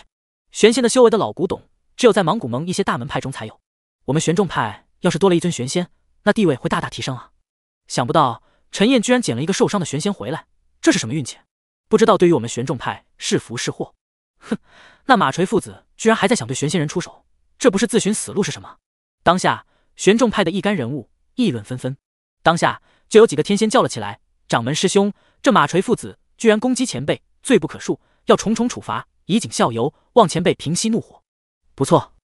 S1: 玄仙的修为的老古董，只有在蒙古盟一些大门派中才有。我们玄众派要是多了一尊玄仙，那地位会大大提升啊！想不到陈燕居然捡了一个受伤的玄仙回来，这是什么运气？不知道对于我们玄众派是福是祸。哼，那马锤父子居然还在想对玄仙人出手，这不是自寻死路是什么？当下玄众派的一干人物议论纷纷，当下就有几个天仙叫了起来：“掌门师兄，这马锤父子居然攻击前辈，罪不可恕，要重重处罚，以儆效尤。望前辈平息怒火。”不错，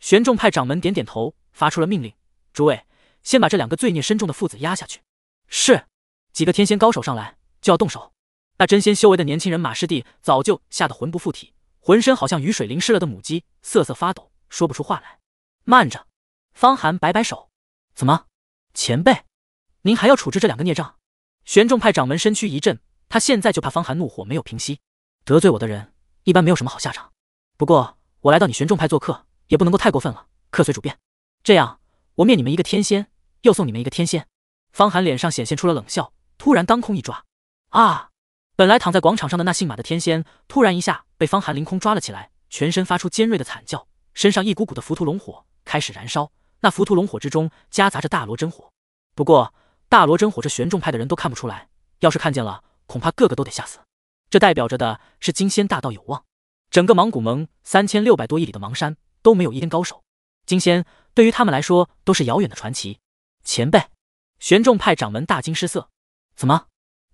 S1: 玄众派掌门点点头，发出了命令：“诸位，先把这两个罪孽深重的父子压下去。”是，几个天仙高手上来就要动手。那真仙修为的年轻人马师弟早就吓得魂不附体，浑身好像雨水淋湿了的母鸡，瑟瑟发抖，说不出话来。慢着，方寒摆摆手，怎么，前辈，您还要处置这两个孽障？玄众派掌门身躯一震，他现在就怕方寒怒火没有平息，得罪我的人一般没有什么好下场。不过我来到你玄众派做客，也不能够太过分了，客随主便。这样，我灭你们一个天仙，又送你们一个天仙。方寒脸上显现出了冷笑，突然当空一抓。啊！本来躺在广场上的那姓马的天仙，突然一下被方寒凌空抓了起来，全身发出尖锐的惨叫，身上一股股的浮屠龙火开始燃烧。那浮屠龙火之中夹杂着大罗真火，不过大罗真火这玄众派的人都看不出来，要是看见了，恐怕个个都得吓死。这代表着的是金仙大道有望。整个芒古盟三千六百多亿里的芒山都没有一根高手，金仙对于他们来说都是遥远的传奇。前辈，玄众派掌门大惊失色，怎么？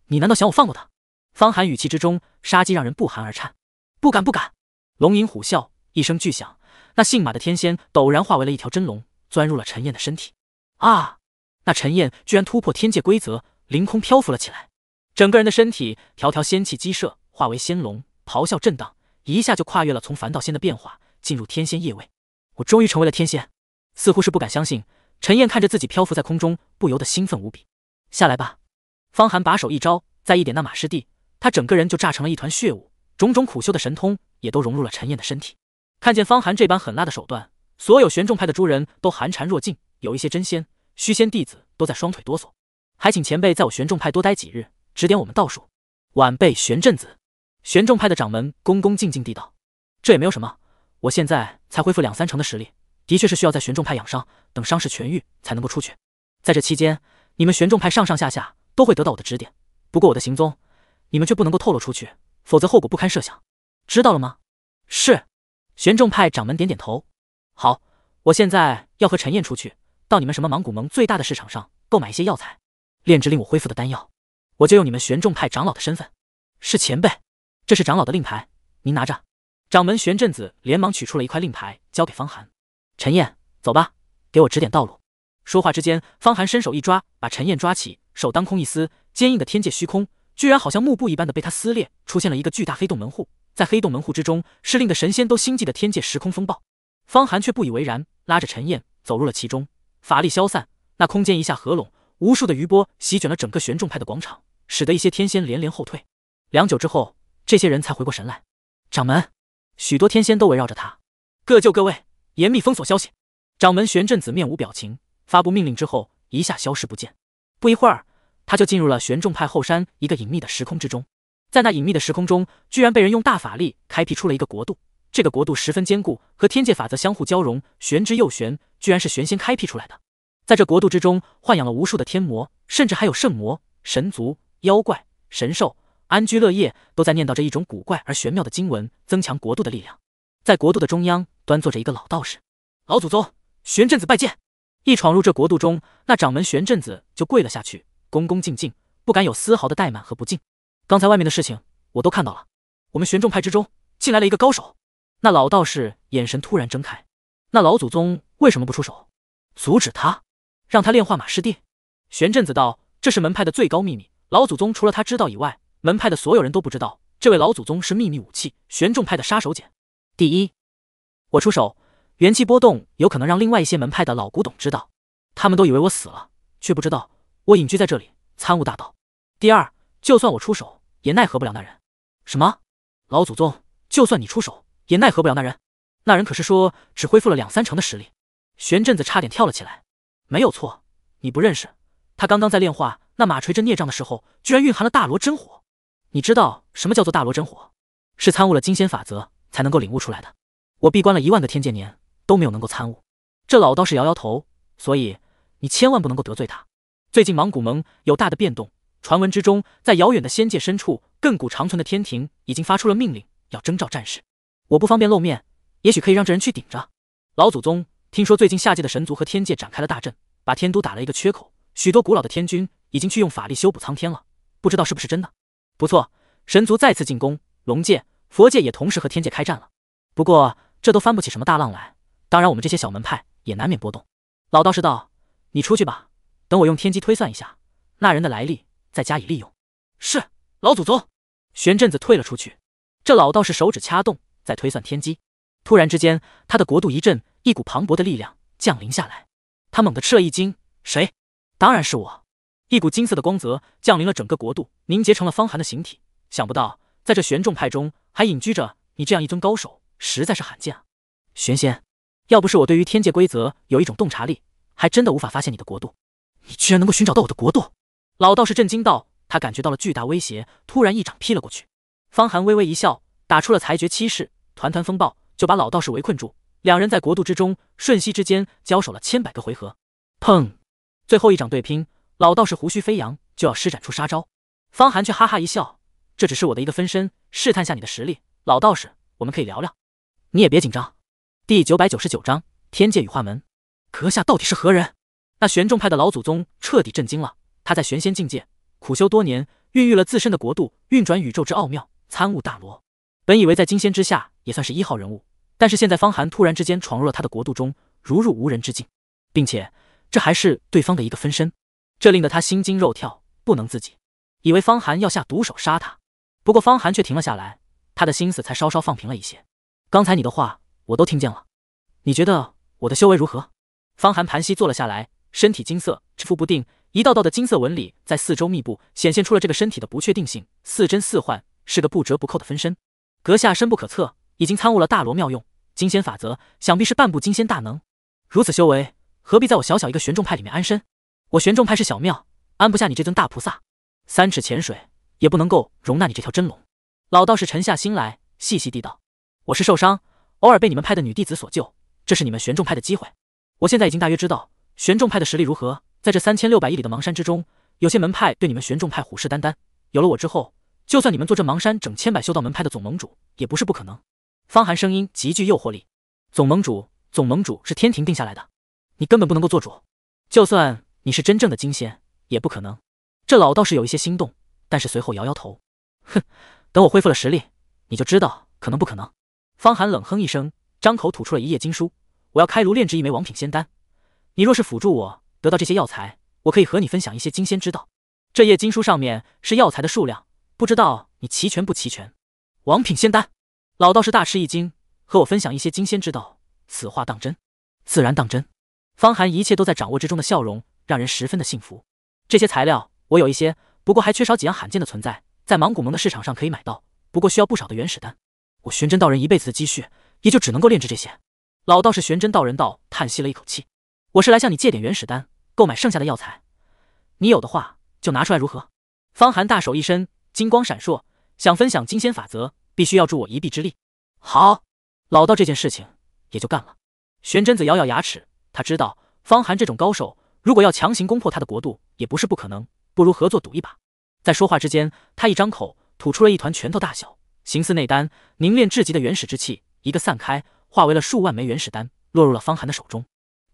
S1: 你难道想我放过他？方寒语气之中杀机，让人不寒而颤。不敢，不敢！龙吟虎啸，一声巨响，那姓马的天仙陡然化为了一条真龙，钻入了陈燕的身体。啊！那陈燕居然突破天界规则，凌空漂浮了起来，整个人的身体条条仙气激射，化为仙龙，咆哮震荡，一下就跨越了从凡到仙的变化，进入天仙夜位。我终于成为了天仙！似乎是不敢相信，陈燕看着自己漂浮在空中，不由得兴奋无比。下来吧，方寒把手一招，再一点那马师弟。他整个人就炸成了一团血雾，种种苦修的神通也都融入了陈燕的身体。看见方寒这般狠辣的手段，所有玄众派的诸人都寒蝉若静，有一些真仙、虚仙弟子都在双腿哆嗦。还请前辈在我玄众派多待几日，指点我们道术。晚辈玄震子，玄众派的掌门恭恭敬敬地道：“这也没有什么，我现在才恢复两三成的实力，的确是需要在玄众派养伤，等伤势痊愈才能够出去。在这期间，你们玄众派上上下下都会得到我的指点。不过我的行踪……”你们却不能够透露出去，否则后果不堪设想。知道了吗？是。玄众派掌门点点头。好，我现在要和陈燕出去，到你们什么芒古盟最大的市场上购买一些药材，炼制令我恢复的丹药。我就用你们玄众派长老的身份。是前辈。这是长老的令牌，您拿着。掌门玄震子连忙取出了一块令牌，交给方寒。陈燕，走吧，给我指点道路。说话之间，方寒伸手一抓，把陈燕抓起，手当空一撕，坚硬的天界虚空。居然好像幕布一般的被他撕裂，出现了一个巨大黑洞门户。在黑洞门户之中，是令得神仙都心悸的天界时空风暴。方寒却不以为然，拉着陈燕走入了其中。法力消散，那空间一下合拢，无数的余波席卷了整个玄众派的广场，使得一些天仙连连后退。良久之后，这些人才回过神来。掌门，许多天仙都围绕着他，各就各位，严密封锁消息。掌门玄震子面无表情，发布命令之后，一下消失不见。不一会儿。他就进入了玄众派后山一个隐秘的时空之中，在那隐秘的时空中，居然被人用大法力开辟出了一个国度。这个国度十分坚固，和天界法则相互交融，玄之又玄，居然是玄仙开辟出来的。在这国度之中，豢养了无数的天魔，甚至还有圣魔、神族、妖怪、神兽，安居乐业，都在念叨着一种古怪而玄妙的经文，增强国度的力量。在国度的中央，端坐着一个老道士，老祖宗玄镇子拜见。一闯入这国度中，那掌门玄镇子就跪了下去。恭恭敬敬，不敢有丝毫的怠慢和不敬。刚才外面的事情我都看到了。我们玄众派之中进来了一个高手。那老道士眼神突然睁开。那老祖宗为什么不出手阻止他，让他炼化马师弟？玄震子道：“这是门派的最高秘密，老祖宗除了他知道以外，门派的所有人都不知道。这位老祖宗是秘密武器，玄众派的杀手锏。第一，我出手，元气波动有可能让另外一些门派的老古董知道，他们都以为我死了，却不知道。”我隐居在这里，参悟大道。第二，就算我出手，也奈何不了那人。什么？老祖宗，就算你出手，也奈何不了那人？那人可是说只恢复了两三成的实力。玄振子差点跳了起来。没有错，你不认识。他刚刚在炼化那马锤这孽障的时候，居然蕴含了大罗真火。你知道什么叫做大罗真火？是参悟了金仙法则才能够领悟出来的。我闭关了一万个天界年，都没有能够参悟。这老道士摇摇头，所以你千万不能够得罪他。最近芒古盟有大的变动，传闻之中，在遥远的仙界深处，亘古长存的天庭已经发出了命令，要征召战士。我不方便露面，也许可以让这人去顶着。老祖宗，听说最近下界的神族和天界展开了大战，把天都打了一个缺口，许多古老的天君已经去用法力修补苍天了，不知道是不是真的？不错，神族再次进攻龙界、佛界，也同时和天界开战了。不过这都翻不起什么大浪来，当然我们这些小门派也难免波动。老道士道：“你出去吧。”等我用天机推算一下那人的来历，再加以利用。是老祖宗。玄振子退了出去。这老道士手指掐动，在推算天机。突然之间，他的国度一震，一股磅礴的力量降临下来。他猛地吃了一惊：“谁？当然是我！”一股金色的光泽降临了整个国度，凝结成了方寒的形体。想不到，在这玄众派中还隐居着你这样一尊高手，实在是罕见啊！玄仙，要不是我对于天界规则有一种洞察力，还真的无法发现你的国度。你居然能够寻找到我的国度，老道士震惊道，他感觉到了巨大威胁，突然一掌劈了过去。方寒微微一笑，打出了裁决七式，团团风暴就把老道士围困住。两人在国度之中，瞬息之间交手了千百个回合。砰！最后一掌对拼，老道士胡须飞扬，就要施展出杀招，方寒却哈哈一笑，这只是我的一个分身，试探下你的实力。老道士，我们可以聊聊，你也别紧张。第九百九十九章天界羽化门，阁下到底是何人？那玄众派的老祖宗彻底震惊了。他在玄仙境界苦修多年，孕育了自身的国度，运转宇宙之奥妙，参悟大罗。本以为在金仙之下也算是一号人物，但是现在方寒突然之间闯入了他的国度中，如入无人之境，并且这还是对方的一个分身，这令得他心惊肉跳，不能自己，以为方寒要下毒手杀他。不过方寒却停了下来，他的心思才稍稍放平了一些。刚才你的话我都听见了，你觉得我的修为如何？方寒盘膝坐了下来。身体金色起伏不定，一道道的金色纹理在四周密布，显现出了这个身体的不确定性，似真似幻，是个不折不扣的分身。阁下深不可测，已经参悟了大罗妙用，金仙法则，想必是半步金仙大能。如此修为，何必在我小小一个玄众派里面安身？我玄众派是小庙，安不下你这尊大菩萨，三尺浅水也不能够容纳你这条真龙。老道士沉下心来，细细地道：“我是受伤，偶尔被你们派的女弟子所救，这是你们玄众派的机会。我现在已经大约知道。”玄众派的实力如何？在这三千六百亿里的芒山之中，有些门派对你们玄众派虎视眈眈。有了我之后，就算你们做这芒山整千百修道门派的总盟主，也不是不可能。方寒声音极具诱惑力。总盟主，总盟主是天庭定下来的，你根本不能够做主。就算你是真正的金仙，也不可能。这老道士有一些心动，但是随后摇摇头，哼，等我恢复了实力，你就知道可能不可能。方寒冷哼一声，张口吐出了一页经书，我要开炉炼制一枚王品仙丹。你若是辅助我得到这些药材，我可以和你分享一些金仙之道。这页经书上面是药材的数量，不知道你齐全不齐全？王品仙丹，老道士大吃一惊，和我分享一些金仙之道，此话当真？自然当真。方寒一切都在掌握之中的笑容，让人十分的幸福。这些材料我有一些，不过还缺少几样罕见的存在，在蒙古盟的市场上可以买到，不过需要不少的原始丹。我玄真道人一辈子的积蓄，也就只能够炼制这些。老道士玄真道人道，叹息了一口气。我是来向你借点原始丹，购买剩下的药材。你有的话就拿出来，如何？方寒大手一伸，金光闪烁，想分享金仙法则，必须要助我一臂之力。好，老道这件事情也就干了。玄真子咬咬牙齿，他知道方寒这种高手，如果要强行攻破他的国度，也不是不可能。不如合作赌一把。在说话之间，他一张口，吐出了一团拳头大小、形似内丹、凝练至极的原始之气，一个散开，化为了数万枚原始丹，落入了方寒的手中。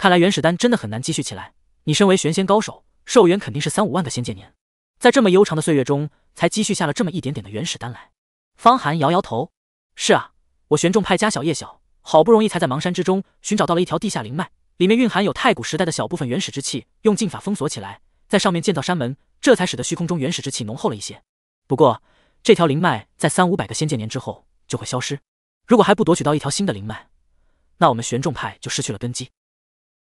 S1: 看来原始丹真的很难积蓄起来。你身为玄仙高手，寿元肯定是三五万个仙界年，在这么悠长的岁月中才积蓄下了这么一点点的原始丹来。方寒摇摇头，是啊，我玄众派家小业小，好不容易才在芒山之中寻找到了一条地下灵脉，里面蕴含有太古时代的小部分原始之气，用禁法封锁起来，在上面建造山门，这才使得虚空中原始之气浓厚了一些。不过，这条灵脉在三五百个仙界年之后就会消失，如果还不夺取到一条新的灵脉，那我们玄众派就失去了根基。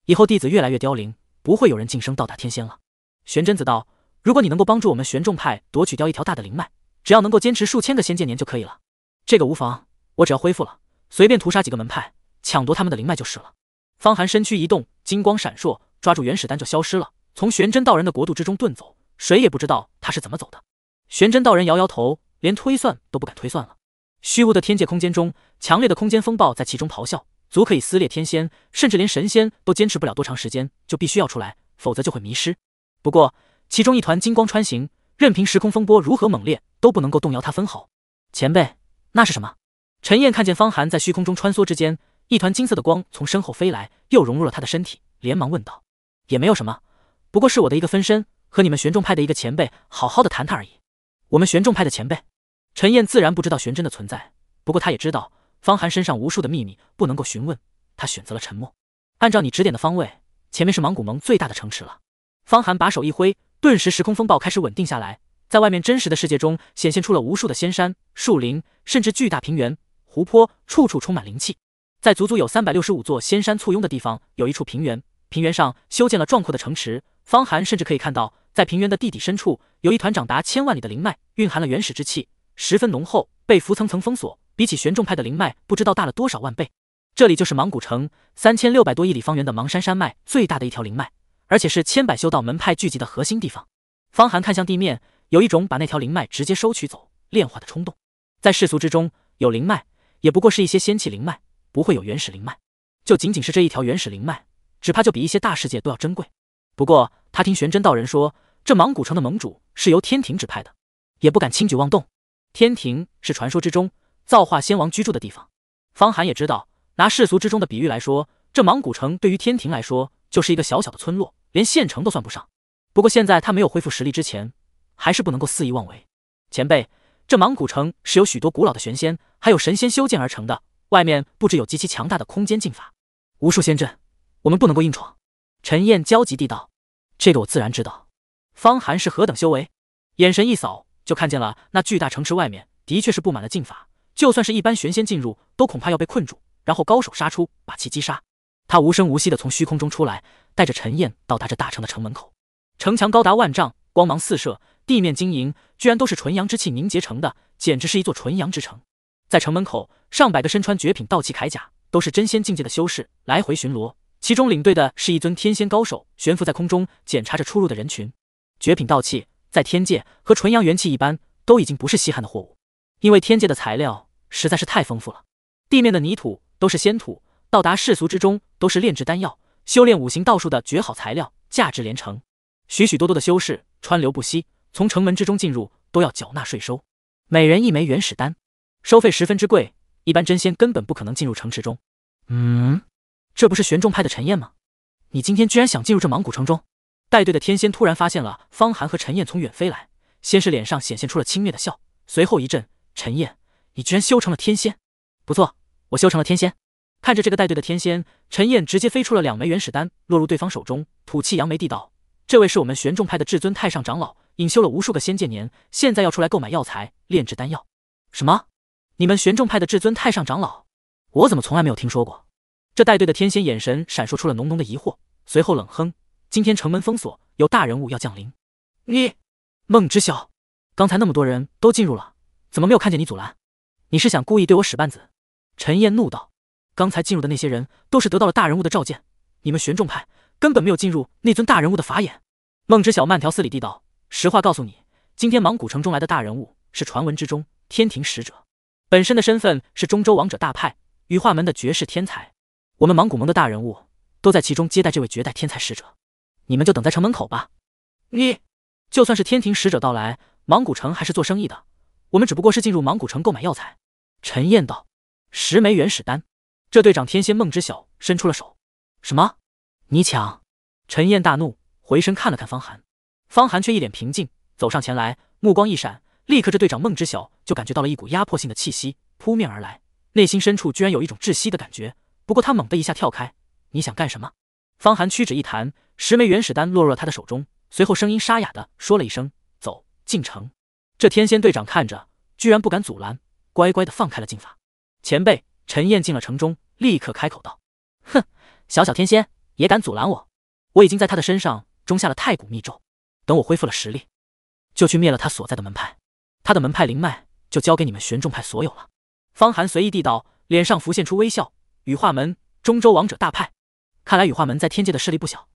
S1: 以后弟子越来越凋零，不会有人晋升到达天仙了。玄真子道：“如果你能够帮助我们玄众派夺取掉一条大的灵脉，只要能够坚持数千个仙界年就可以了。这个无妨，我只要恢复了，随便屠杀几个门派，抢夺他们的灵脉就是了。”方寒身躯一动，金光闪烁，抓住元始丹就消失了，从玄真道人的国度之中遁走，谁也不知道他是怎么走的。玄真道人摇摇头，连推算都不敢推算了。虚无的天界空间中，强烈的空间风暴在其中咆哮。足可以撕裂天仙，甚至连神仙都坚持不了多长时间，就必须要出来，否则就会迷失。不过，其中一团金光穿行，任凭时空风波如何猛烈，都不能够动摇他分毫。前辈，那是什么？陈燕看见方寒在虚空中穿梭之间，一团金色的光从身后飞来，又融入了他的身体，连忙问道：“也没有什么，不过是我的一个分身，和你们玄众派的一个前辈好好的谈谈而已。”我们玄众派的前辈，陈燕自然不知道玄真的存在，不过她也知道。方寒身上无数的秘密不能够询问，他选择了沉默。按照你指点的方位，前面是芒古盟最大的城池了。方寒把手一挥，顿时时空风暴开始稳定下来。在外面真实的世界中，显现出了无数的仙山、树林，甚至巨大平原、湖泊，处处充满灵气。在足足有三百六十五座仙山簇拥的地方，有一处平原，平原上修建了壮阔的城池。方寒甚至可以看到，在平原的地底深处，有一团长达千万里的灵脉，蕴含了原始之气，十分浓厚，被浮层层封锁。比起玄众派的灵脉，不知道大了多少万倍。这里就是芒古城三千六百多亿里方圆的芒山山脉最大的一条灵脉，而且是千百修道门派聚集的核心地方。方寒看向地面，有一种把那条灵脉直接收取走炼化的冲动。在世俗之中，有灵脉也不过是一些仙气灵脉，不会有原始灵脉。就仅仅是这一条原始灵脉，只怕就比一些大世界都要珍贵。不过他听玄真道人说，这芒古城的盟主是由天庭指派的，也不敢轻举妄动。天庭是传说之中。造化仙王居住的地方，方寒也知道。拿世俗之中的比喻来说，这芒古城对于天庭来说就是一个小小的村落，连县城都算不上。不过现在他没有恢复实力之前，还是不能够肆意妄为。前辈，这芒古城是由许多古老的玄仙还有神仙修建而成的，外面布置有极其强大的空间禁法，无数仙阵，我们不能够硬闯。陈燕焦急地道：“这个我自然知道。”方寒是何等修为？眼神一扫，就看见了那巨大城池外面的确是布满了禁法。就算是一般玄仙进入，都恐怕要被困住，然后高手杀出，把其击杀。他无声无息的从虚空中出来，带着陈燕到达这大城的城门口。城墙高达万丈，光芒四射，地面晶莹，居然都是纯阳之气凝结成的，简直是一座纯阳之城。在城门口，上百个身穿绝品道器铠甲，都是真仙境界的修士来回巡逻，其中领队的是一尊天仙高手，悬浮在空中检查着出入的人群。绝品道器在天界和纯阳元气一般，都已经不是稀罕的货物。因为天界的材料实在是太丰富了，地面的泥土都是仙土，到达世俗之中都是炼制丹药、修炼五行道术的绝好材料，价值连城。许许多多的修士川流不息，从城门之中进入都要缴纳税收，每人一枚原始丹，收费十分之贵，一般真仙根本不可能进入城池中。嗯，这不是玄众派的陈燕吗？你今天居然想进入这芒古城中？带队的天仙突然发现了方寒和陈燕从远飞来，先是脸上显现出了轻蔑的笑，随后一阵。陈燕，你居然修成了天仙！不错，我修成了天仙。看着这个带队的天仙，陈燕直接飞出了两枚原始丹，落入对方手中，吐气扬眉地道：“这位是我们玄众派的至尊太上长老，隐修了无数个仙界年，现在要出来购买药材，炼制丹药。”什么？你们玄众派的至尊太上长老？我怎么从来没有听说过？这带队的天仙眼神闪烁出了浓浓的疑惑，随后冷哼：“今天城门封锁，有大人物要降临。”你，孟知晓，刚才那么多人都进入了。怎么没有看见你阻拦？你是想故意对我使绊子？陈燕怒道：“刚才进入的那些人都是得到了大人物的召见，你们玄众派根本没有进入那尊大人物的法眼。”孟知晓慢条斯理地道：“实话告诉你，今天芒古城中来的大人物是传闻之中天庭使者，本身的身份是中州王者大派羽化门的绝世天才。我们芒古盟的大人物都在其中接待这位绝代天才使者，你们就等在城门口吧。你，就算是天庭使者到来，芒古城还是做生意的。”我们只不过是进入芒古城购买药材，陈燕道。十枚原始丹，这队长天仙梦知晓伸出了手。什么？你抢？陈燕大怒，回身看了看方寒，方寒却一脸平静，走上前来，目光一闪，立刻这队长梦知晓就感觉到了一股压迫性的气息扑面而来，内心深处居然有一种窒息的感觉。不过他猛地一下跳开。你想干什么？方寒屈指一弹，十枚原始丹落入了他的手中，随后声音沙哑的说了一声：“走进城。”这天仙队长看着，居然不敢阻拦，乖乖的放开了禁法。前辈，陈燕进了城中，立刻开口道：“哼，小小天仙也敢阻拦我？我已经在他的身上种下了太古密咒，等我恢复了实力，就去灭了他所在的门派，他的门派灵脉就交给你们玄众派所有了。”方寒随意地道，脸上浮现出微笑。羽化门，中州王者大派，看来羽化门在天界的势力不小。